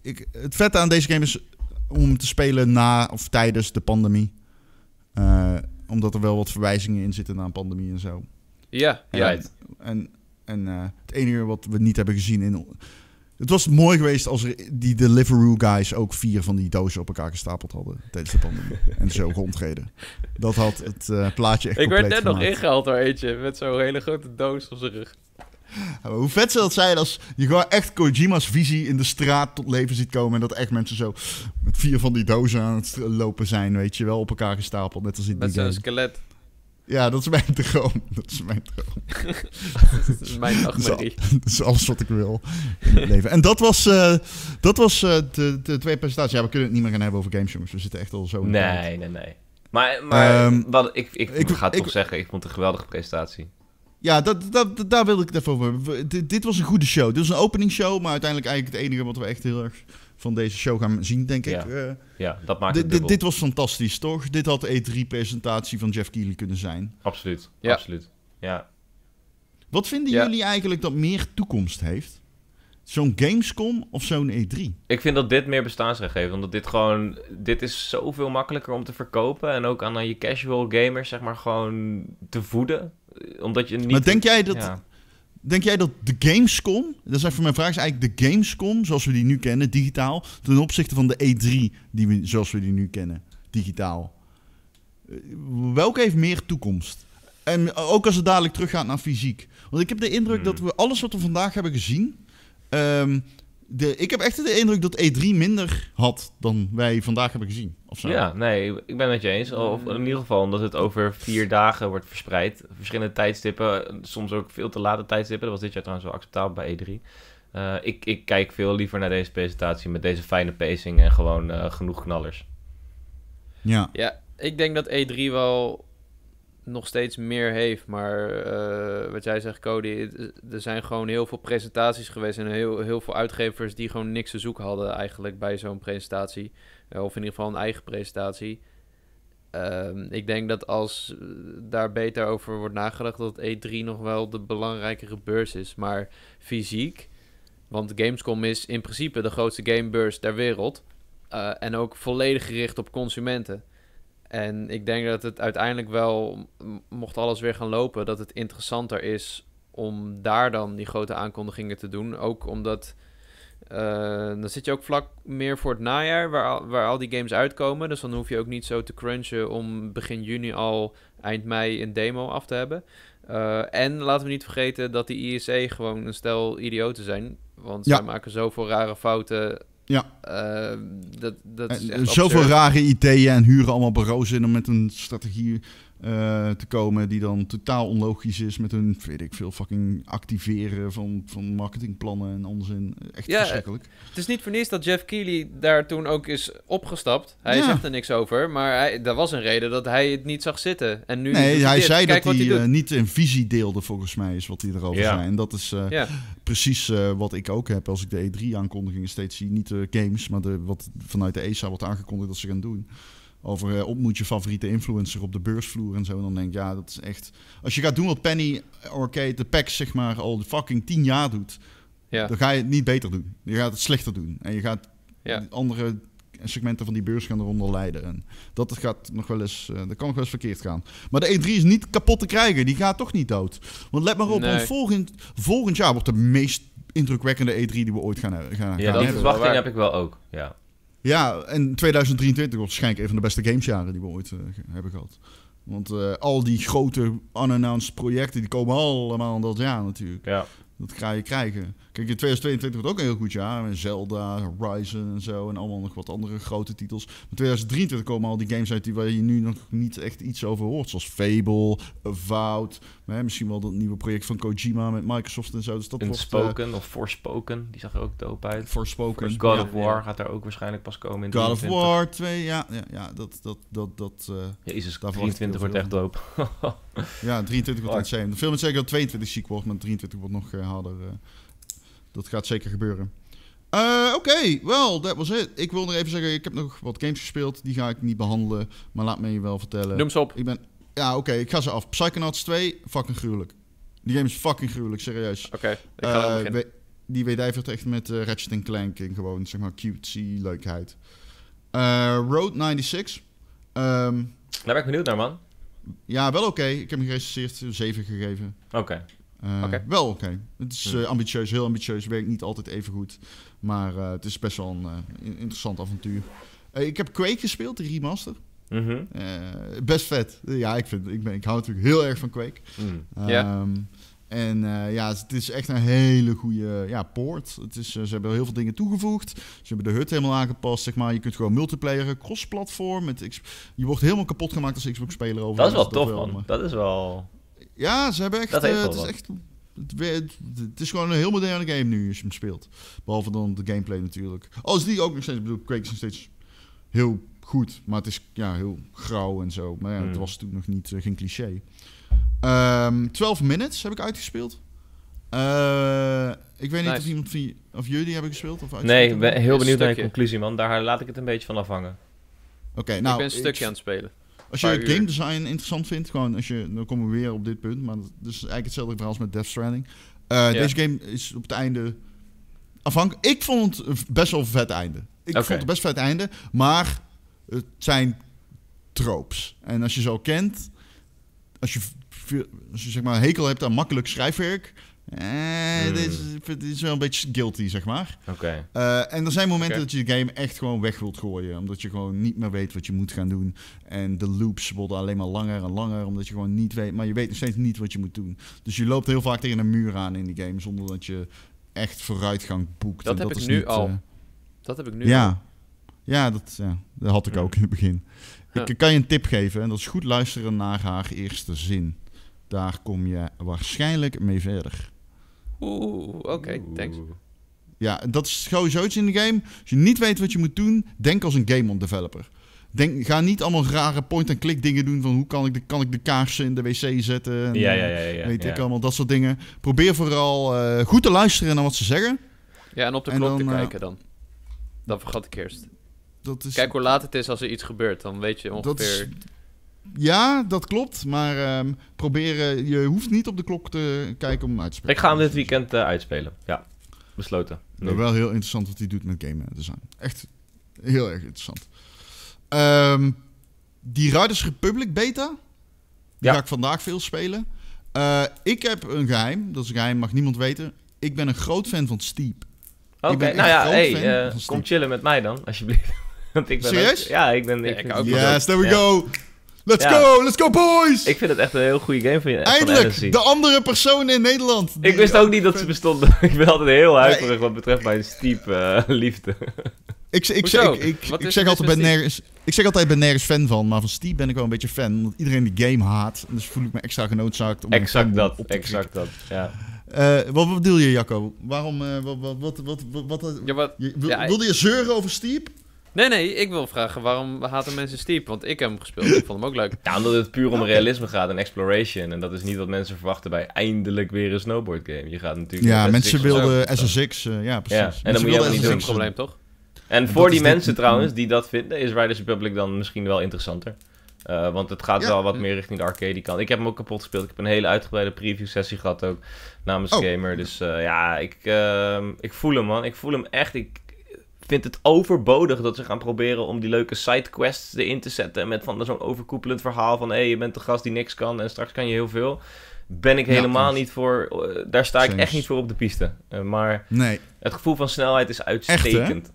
ik, het vette aan deze game is om te spelen na of tijdens de pandemie. omdat er wel wat verwijzingen in zitten naar een pandemie en zo. Ja, ja. En, en, eh, het enige wat we niet hebben gezien in... Het was mooi geweest als die Deliveroo guys ook vier van die dozen op elkaar gestapeld hadden tijdens de pandemie. en zo rondreden. Dat had het eh, plaatje echt Ik werd net nog ingehaald door eentje met zo'n hele grote doos op zijn rug. hoe vet zou dat zijn als je gewoon echt Kojima's visie in de straat tot leven ziet komen. En dat echt mensen zo met vier van die dozen aan het lopen zijn, weet je wel, op elkaar gestapeld. Net als in Met zo'n skelet. Ja, dat is mijn droom. Dat is mijn droom. dat is mijn nachtmerrie. Dat, is alles wat ik wil in het leven. En dat was, eh, dat was eh, de, de twee presentaties. Ja, we kunnen het niet meer gaan hebben over games, dus jongens. We zitten echt al zo... Nee, nee, nee, nee. Maar, maar ehm, wat, ik, ik, ik ga toch zeggen, ik vond het een geweldige presentatie. Ja, dat, dat, daar wilde ik het over. dit was een goede show. Dit was een opening show maar uiteindelijk eigenlijk het enige wat we echt heel erg van deze show gaan zien, denk ik. ja, eh. dat maakt het Dit was fantastisch, toch? Dit had de E3-presentatie van Jeff Keighley kunnen zijn. Absoluut, ja. absoluut. Ja. Wat vinden jullie eigenlijk dat meer toekomst heeft? Zo'n Gamescom of zo'n E3? Ik vind dat dit meer bestaansrecht heeft. Omdat dit gewoon... Dit is zoveel makkelijker om te verkopen. En ook aan je casual gamers, zeg maar, gewoon te voeden. Eh, omdat je niet... Maar denk jij dat... Denk jij dat de Gamescom, dat is even mijn vraag, is eigenlijk de Gamescom zoals we die nu kennen, digitaal, ten opzichte van de E3 die we, zoals we die nu kennen, digitaal? Eh, welke heeft meer toekomst? En ook als het dadelijk teruggaat naar fysiek. Want ik heb de indruk hmm. dat we alles wat we vandaag hebben gezien, ehm, de, ik heb echt de indruk dat E3 minder had dan wij vandaag hebben gezien. Ja, nee, ik ben het je eens. Of in ieder geval omdat het over vier dagen wordt verspreid. Verschillende tijdstippen, soms ook veel te late tijdstippen. Dat was dit jaar trouwens wel acceptabel bij E3. Eh, ik, ik kijk veel liever naar deze presentatie met deze fijne pacing en gewoon eh, genoeg knallers. Ja. ja, ik denk dat E3 wel nog steeds meer heeft. Maar eh, wat jij zegt, Cody, er zijn gewoon heel veel presentaties geweest en heel, heel veel uitgevers die gewoon niks te zoeken hadden eigenlijk bij zo'n presentatie. Eh, of in ieder geval een eigen presentatie. Ehm, ik denk dat als eh, daar beter over wordt nagedacht, dat E3 nog wel de belangrijkere beurs is. Maar fysiek, want Gamescom is in principe de grootste gamebeurs ter wereld. en ook volledig gericht op consumenten. En ik denk dat het uiteindelijk wel, mocht alles weer gaan lopen, dat het interessanter is om daar dan die grote aankondigingen te doen. Ook omdat eh, dan zit je ook vlak meer voor het najaar, waar al, waar al die games uitkomen. Dus dan hoef je ook niet zo te crunchen om begin juni al eind mei een demo af te hebben. Eh, en laten we niet vergeten dat die ISE gewoon een stel idioten zijn. Want zij maken zoveel rare fouten ja. Eh, dat, dat eh, is Zoveel rare ideeën en huren allemaal bureaus in met een strategie eh, te komen die dan totaal onlogisch is met hun, weet ik veel, fucking activeren van, van marketingplannen en onzin. Echt verschrikkelijk. Het is niet voor niets dat Jeff Keighley daar toen ook is opgestapt. Hij ja. zegt er niks over, maar hij, daar was een reden dat hij het niet zag zitten. En nu nee, hij zei dat hij, hij eh, niet een visie deelde, volgens mij, is wat hij erover zei. En dat is eh, precies wat ik ook heb als ik de E3-aankondigingen steeds zie. Niet de games, maar de, wat vanuit de ESA wordt aangekondigd dat ze gaan doen over uh, eh, ontmoet je favoriete influencer op de beursvloer en zo. En dan denk ik, ja, dat is echt... Als je gaat doen wat Penny Arcade, eh, de pack zeg maar, al fucking tien jaar doet... Ja. dan ga je het niet beter doen. Je gaat het slechter doen. En je gaat ja. andere segmenten van die beurs gaan eronder leiden. En dat, gaat nog wel eens, uh, dat kan nog wel eens verkeerd gaan. Maar de E3 is niet kapot te krijgen. Die gaat toch niet dood. Want let maar op, volgend, volgend jaar wordt de meest indrukwekkende E3 die we ooit gaan, ja, gaan hebben. Ja, die verwachting heb ik wel ook, ja. Ja, en 2023 wordt waarschijnlijk een van de beste gamesjaren die we ooit eh, hebben gehad. Want eh, al die grote unannounced projecten, die komen allemaal in dat jaar natuurlijk. Ja. Dat ga je krijgen. Kijk, in 2022 wordt ook een heel goed jaar. Met Zelda, Horizon en zo. En allemaal nog wat andere grote titels. Maar 2023 komen al die games uit die waar je nu nog niet echt iets over hoort. Zoals Fable, Avowed, misschien wel dat nieuwe project van Kojima met Microsoft en zo. Dus dat Unspoken eh, of Forspoken, die zag er ook dope uit. Forspoken. For God of War gaat daar ook waarschijnlijk pas komen in God of War 2, ja. Ja, ja dat... dat, dat, dat uh, Jezus, 23 wordt echt doop. ja, 23 wordt insane. De film is zeker dat 22 ziek wordt, maar 23 wordt nog eh, harder. dat gaat zeker gebeuren. Oké, wel dat was het. Ik wil nog even zeggen, ik heb nog wat games gespeeld. Die ga ik niet behandelen, maar laat me je wel vertellen. Noem ze op. Ik ben ja, oké, ik ga ze af. Psychonauts 2, fucking gruwelijk. Die game is fucking gruwelijk, serieus. Oké, okay, ik ga uh, Die echt met uh, Ratchet Clank in gewoon, zeg maar, cutesy leukheid. Uh, Road 96. Ehm, Daar ben ik benieuwd naar, man. Ja, wel oké. Ik heb hem gerecenseerd, 7 gegeven. Oké. Wel oké. Het is ambitieus, heel ambitieus. Werkt niet altijd even goed. Maar het is best wel een interessant avontuur. ik heb Quake gespeeld, de remaster. Mhm. Eh, best vet. Ja, ik, vind, ik, ben, ik hou natuurlijk heel erg van Quake. Mm. Ehm, en eh, ja, het is echt een hele goede ja, poort. Het is, eh, ze hebben heel veel dingen toegevoegd. Ze hebben de hut helemaal aangepast, zeg maar. Je kunt gewoon multiplayeren, cross-platform. Je wordt helemaal kapot gemaakt als Xbox-speler over. Dat is wel tof, man. Dat is wel... Ja, ze hebben echt... Dat uh, het is echt het, is gewoon een heel moderne game nu als je hem speelt. Behalve dan de gameplay natuurlijk. Als oh, die ook nog steeds... bedoel, Quake is nog steeds heel goed. Maar het is ja, heel grauw en zo. Maar het mm. was toen nog niet, eh, geen cliché. Um, ehm, 12 Minutes heb ik uitgespeeld. Eh, ik weet niet of iemand van of jullie hebben gespeeld of Nee, ben heel benieuwd naar je conclusie, man. Daar laat ik het een beetje van afhangen. Oké, nou... Ik ben een stukje aan het spelen. Als je game design interessant vindt, gewoon als je... Dan komen we weer op dit punt, maar dat is dus eigenlijk hetzelfde verhaal als met Death Stranding. Eh, deze game is op het einde... Afhankelijk... Ik vond het best wel vet einde. Ik vond het best vet einde, maar het zijn tropes. En als je ze al kent, als je, zeg maar hekel hebt aan makkelijk schrijfwerk, eh, hmm. dit, is, wel een beetje guilty, zeg maar. Oké. Okay. Eh, en er zijn momenten dat je de game echt gewoon weg wilt gooien. Omdat je gewoon niet meer weet wat je moet gaan doen. En de loops worden alleen maar langer en langer. Omdat je gewoon niet weet. Maar je weet nog steeds niet wat je moet doen. Dus je loopt heel vaak tegen een muur aan in die game. Zonder dat je echt vooruitgang boekt. Dat, heb ik nu al. Eh, dat heb ik nu ja. al. Ja, dat, ja, dat had ik ook in het begin. Ik kan je een tip geven en dat is goed luisteren naar haar eerste zin. Daar kom je waarschijnlijk mee verder. Oeh, oké, thanks. Ja, dat is sowieso iets in de game. Als je niet weet wat je moet doen, denk als een game developer. Denk, ga niet allemaal rare point-and-click dingen doen van hoe kan ik de, kan ik de kaarsen in de wc zetten. En, ja, ja, ja, eh, ja, Weet ik allemaal, dat soort dingen. Probeer vooral eh, goed te luisteren naar wat ze zeggen. Ja, en op de klok te eh, kijken dan. Dat vergat ik eerst dat is... Kijk hoe laat het is als er iets gebeurt. Dan weet je ongeveer... Ja, dat klopt. Maar um, proberen... Je hoeft niet op de klok te kijken om uit te spelen. Ik ga hem dit weekend eh, uitspelen. Ja, besloten. Nee. Wel heel interessant wat hij doet met game design. Echt heel erg interessant. Ehm, die Riders Republic beta... Die ga ik vandaag veel spelen. Eh, ik heb een geheim. Dat is een geheim, mag niemand weten. Ik ben een groot fan van Steep. Oké, nou ja, hey, eh, kom chillen met mij dan, alsjeblieft. Want ik ben Serieus? ja, ik ben... Ik ja, yes, there we go! Let's go, let's go boys! Ik vind het echt een heel goede game van je. Eindelijk, de andere persoon in Nederland. Ik wist ook niet dat ze bestonden. ik ben altijd heel huiverig wat betreft mijn steep eh, liefde. Ik, ik, ik, ik, zeg altijd ben nergens, ik zeg altijd ben nergens fan van, maar van Steep ben ik wel een beetje fan. Omdat iedereen die game haat, dus voel ik me extra genoodzaakt om Exact dat, exact dat, ja. Eh, wat, bedoel je, Jacco? Waarom, eh, wat, wat, wat, wat, ja, wat wilde je zeuren over Steep? Nee, nee, ik wil vragen waarom haten mensen Steep? Want ik heb hem gespeeld, ik vond hem ook leuk. Ja, omdat het puur om realisme gaat en exploration. En dat is niet wat mensen verwachten bij eindelijk weer een snowboard game. Je gaat natuurlijk... Ja, mensen wilden SSX, eh, ja precies. en dan moet je niet doen. Dat een probleem, toch? En, voor die mensen trouwens die dat vinden, is Riders Republic dan misschien wel interessanter. Eh, want het gaat wel wat eh. meer richting de arcade kant. Ik heb hem ook kapot gespeeld. Ik heb een hele uitgebreide preview sessie gehad ook namens oh. Gamer. Dus ja, ik, ehm, ik voel hem man. Ik voel hem echt. Ik, vind het overbodig dat ze gaan proberen om die leuke sidequests erin te zetten. Met van zo'n overkoepelend verhaal van hé, hey, je bent de gast die niks kan en straks kan je heel veel. Ben ik helemaal niet voor. Eh, daar sta ik echt niet voor op de piste. Eh, maar nee. het gevoel van snelheid is uitstekend.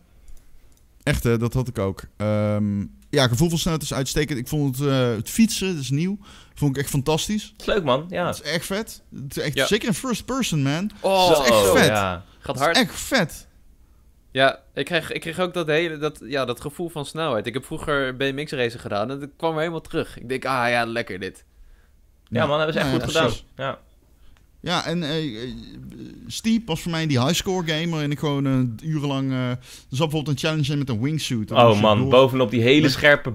Echt, hè? dat had ik ook. Um, ja, gevoel van snelheid is uitstekend. Ik vond het, eh, het fietsen, dat is nieuw. Vond ik echt fantastisch. is leuk, man. Ja. Het is echt vet. Het is echt, Zeker in first person, man. Oh, is echt vet. Ja. Gaat hard. echt vet. Ja, ik kreeg, ik kreeg ook dat hele dat, ja, dat gevoel van snelheid. Ik heb vroeger BMX racen gedaan en dat kwam er helemaal terug. Ik denk, ah ja, lekker dit. Ja, man, hebben ze echt goed gedaan. Ja. Ja, en uh, eh, eh, Steep was voor mij die highscore gamer. En ik gewoon een eh, urenlang. Uh, er zat bijvoorbeeld een challenge in met een wingsuit. Oh man, bovenop die hele scherpe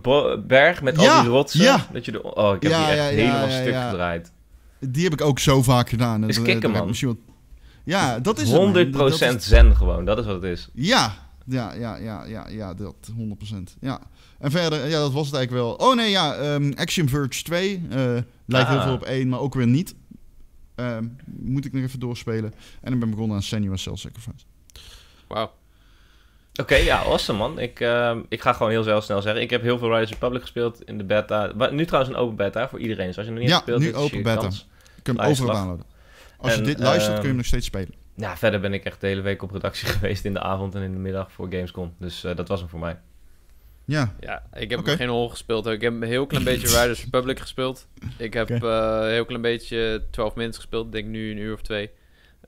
berg met al die rotsen. Ja. Dat je de... Oh, ik heb die echt helemaal stuk gedraaid. Die heb ik ook zo vaak gedaan. Is kicken, man. Ja, dat is 100% het, zen gewoon, dat is wat het is. Ja, ja, ja, ja, ja, ja dat 100%. Ja. En verder, ja, dat was het eigenlijk wel. Oh nee, ja, ehm, Action Verge 2 eh, lijkt heel ah. veel op 1, maar ook weer niet. Ehm, moet ik nog even doorspelen. En ik ben begonnen aan Senua Cell Sacrifice. Wauw. Oké, ja, awesome man. Ik, ehm, ik ga gewoon heel, snel zeggen. Ik heb heel veel Riders Republic gespeeld in de beta. nu trouwens een open beta voor iedereen. Dus als je nog niet ja, hebt gespeeld, nu open beta. Kun je hem overal als je dit luistert, kun je hem ehm, nog steeds spelen. Nou, verder ben ik echt de hele week op redactie geweest in de avond en in de middag voor Gamescom. Dus eh, dat was hem voor mij. Ja. ja, ik heb okay. geen hol gespeeld. Ik heb een heel klein beetje Riders Republic gespeeld. Ik heb eh, een heel klein beetje 12 Minutes gespeeld. Ik denk nu een uur of twee.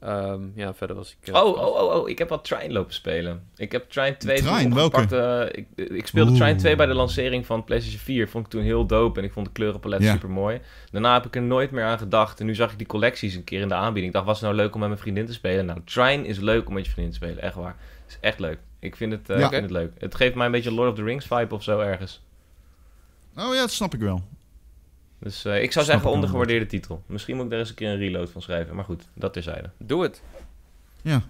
Ehm, ja, verder was ik. Eh, oh, oh, oh, oh, ik heb wat Trine lopen spelen. Ik heb Trine 2 opgepakt. Eh, ik, eh, ik, speelde Oeh. 2 bij de lancering van PlayStation 4. Vond ik toen heel dope en ik vond de kleurenpalet super mooi. Daarna heb ik er nooit meer aan gedacht. En nu zag ik die collecties een keer in de aanbieding. Ik dacht, was het nou leuk om met mijn vriendin te spelen? Nou, Trine is leuk om met je vriendin te spelen, echt waar. is echt leuk. Ik vind het, ik vind het leuk. Het geeft mij een beetje Lord of the Rings vibe of zo ergens. Oh ja, dat snap ik wel. Dus eh, ik zou zeggen ondergewaardeerde titel. Misschien moet ik daar eens een keer een reload van schrijven. Maar goed, dat terzijde. Doe het. Ja.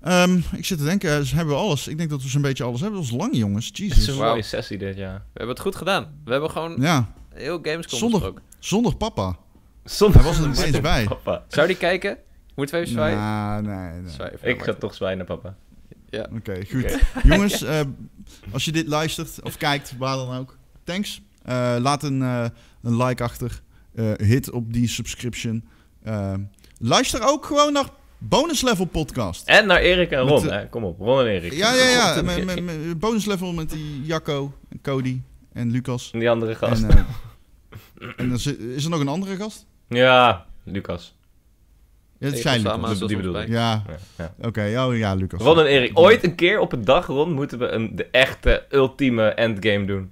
Ehm, ik zit te denken, dus hebben we alles? Ik denk dat we zo'n beetje alles hebben. Dat was lang, jongens. Jesus. Het is een mooie sessie dit, ja. We hebben het goed gedaan. We hebben gewoon ja. heel Gamescom zonder, zonder papa. Zonder Hij was er niet eens bij. Papa. Zou die kijken? Moeten we even zwijgen? Nah, nou, nee, nee. ik ga toch zwaaien naar papa. Ja. Oké, goed. Jongens, eh, als je dit luistert of kijkt, waar dan ook. Thanks. Eh, laat een, eh, een, like achter. Eh, hit op die subscription. luister ook gewoon naar Bonus Level Podcast. En naar Erik en Ron. Hè? Kom op, Ron en Erik. Ja, ja, ja. Met, met, bonus Level met die Jacco Cody en Lucas. En die andere gast. En, is, er nog een andere gast? Ja, Lucas. Ja, dat zijn Lucas. Die, die bedoel ik. Ja. ja, Oké, oh ja, Lucas. Ron en Erik, ooit een keer op een dag, Ron, moeten we een, de echte ultieme endgame doen.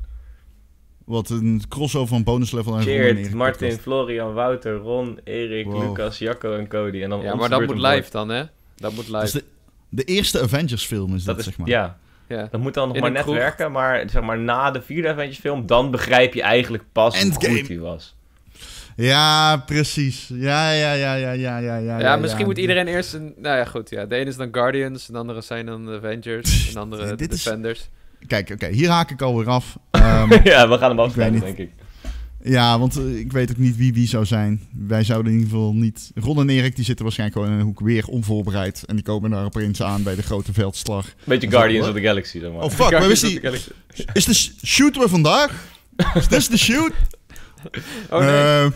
Wat een crossover van bonuslevel en Geert, Martin, Florian, Wouter, Ron, Erik, Lucas, Jacco en Cody. En dan ja, maar dat moet live dan, hè? Dat moet live. de, de, eerste Avengers film is dat, dat is, zeg maar. Ja. ja. Dat moet dan nog maar net werken, maar, zeg maar na de vierde Avengers film, dan begrijp je eigenlijk pas hoe goed die was. Ja, precies. Ja, ja, ja, ja, ja, ja. Ja, ja misschien moet iedereen eerst een... Nou ja, goed, ja. De ene is dan Guardians, de andere zijn dan Avengers, de andere Defenders. Kijk, oké, hier haak ik alweer af. Ehm, ja, we gaan hem afsluiten, denk ik. Ja, want eh, ik weet ook niet wie wie zou zijn. Wij zouden in ieder geval niet... Ron en Erik die zitten waarschijnlijk gewoon in een hoek weer onvoorbereid. En die komen daar opeens aan bij de grote veldslag. Beetje Guardians of the Galaxy, dan maar. Oh fuck, maar is Is de shoot we vandaag? Is dit de shoot? Oh nee. Uh,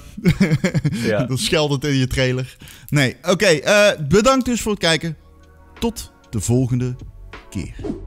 ja. in je trailer. Nee, oké. Eh, bedankt dus voor het kijken. Tot de volgende keer.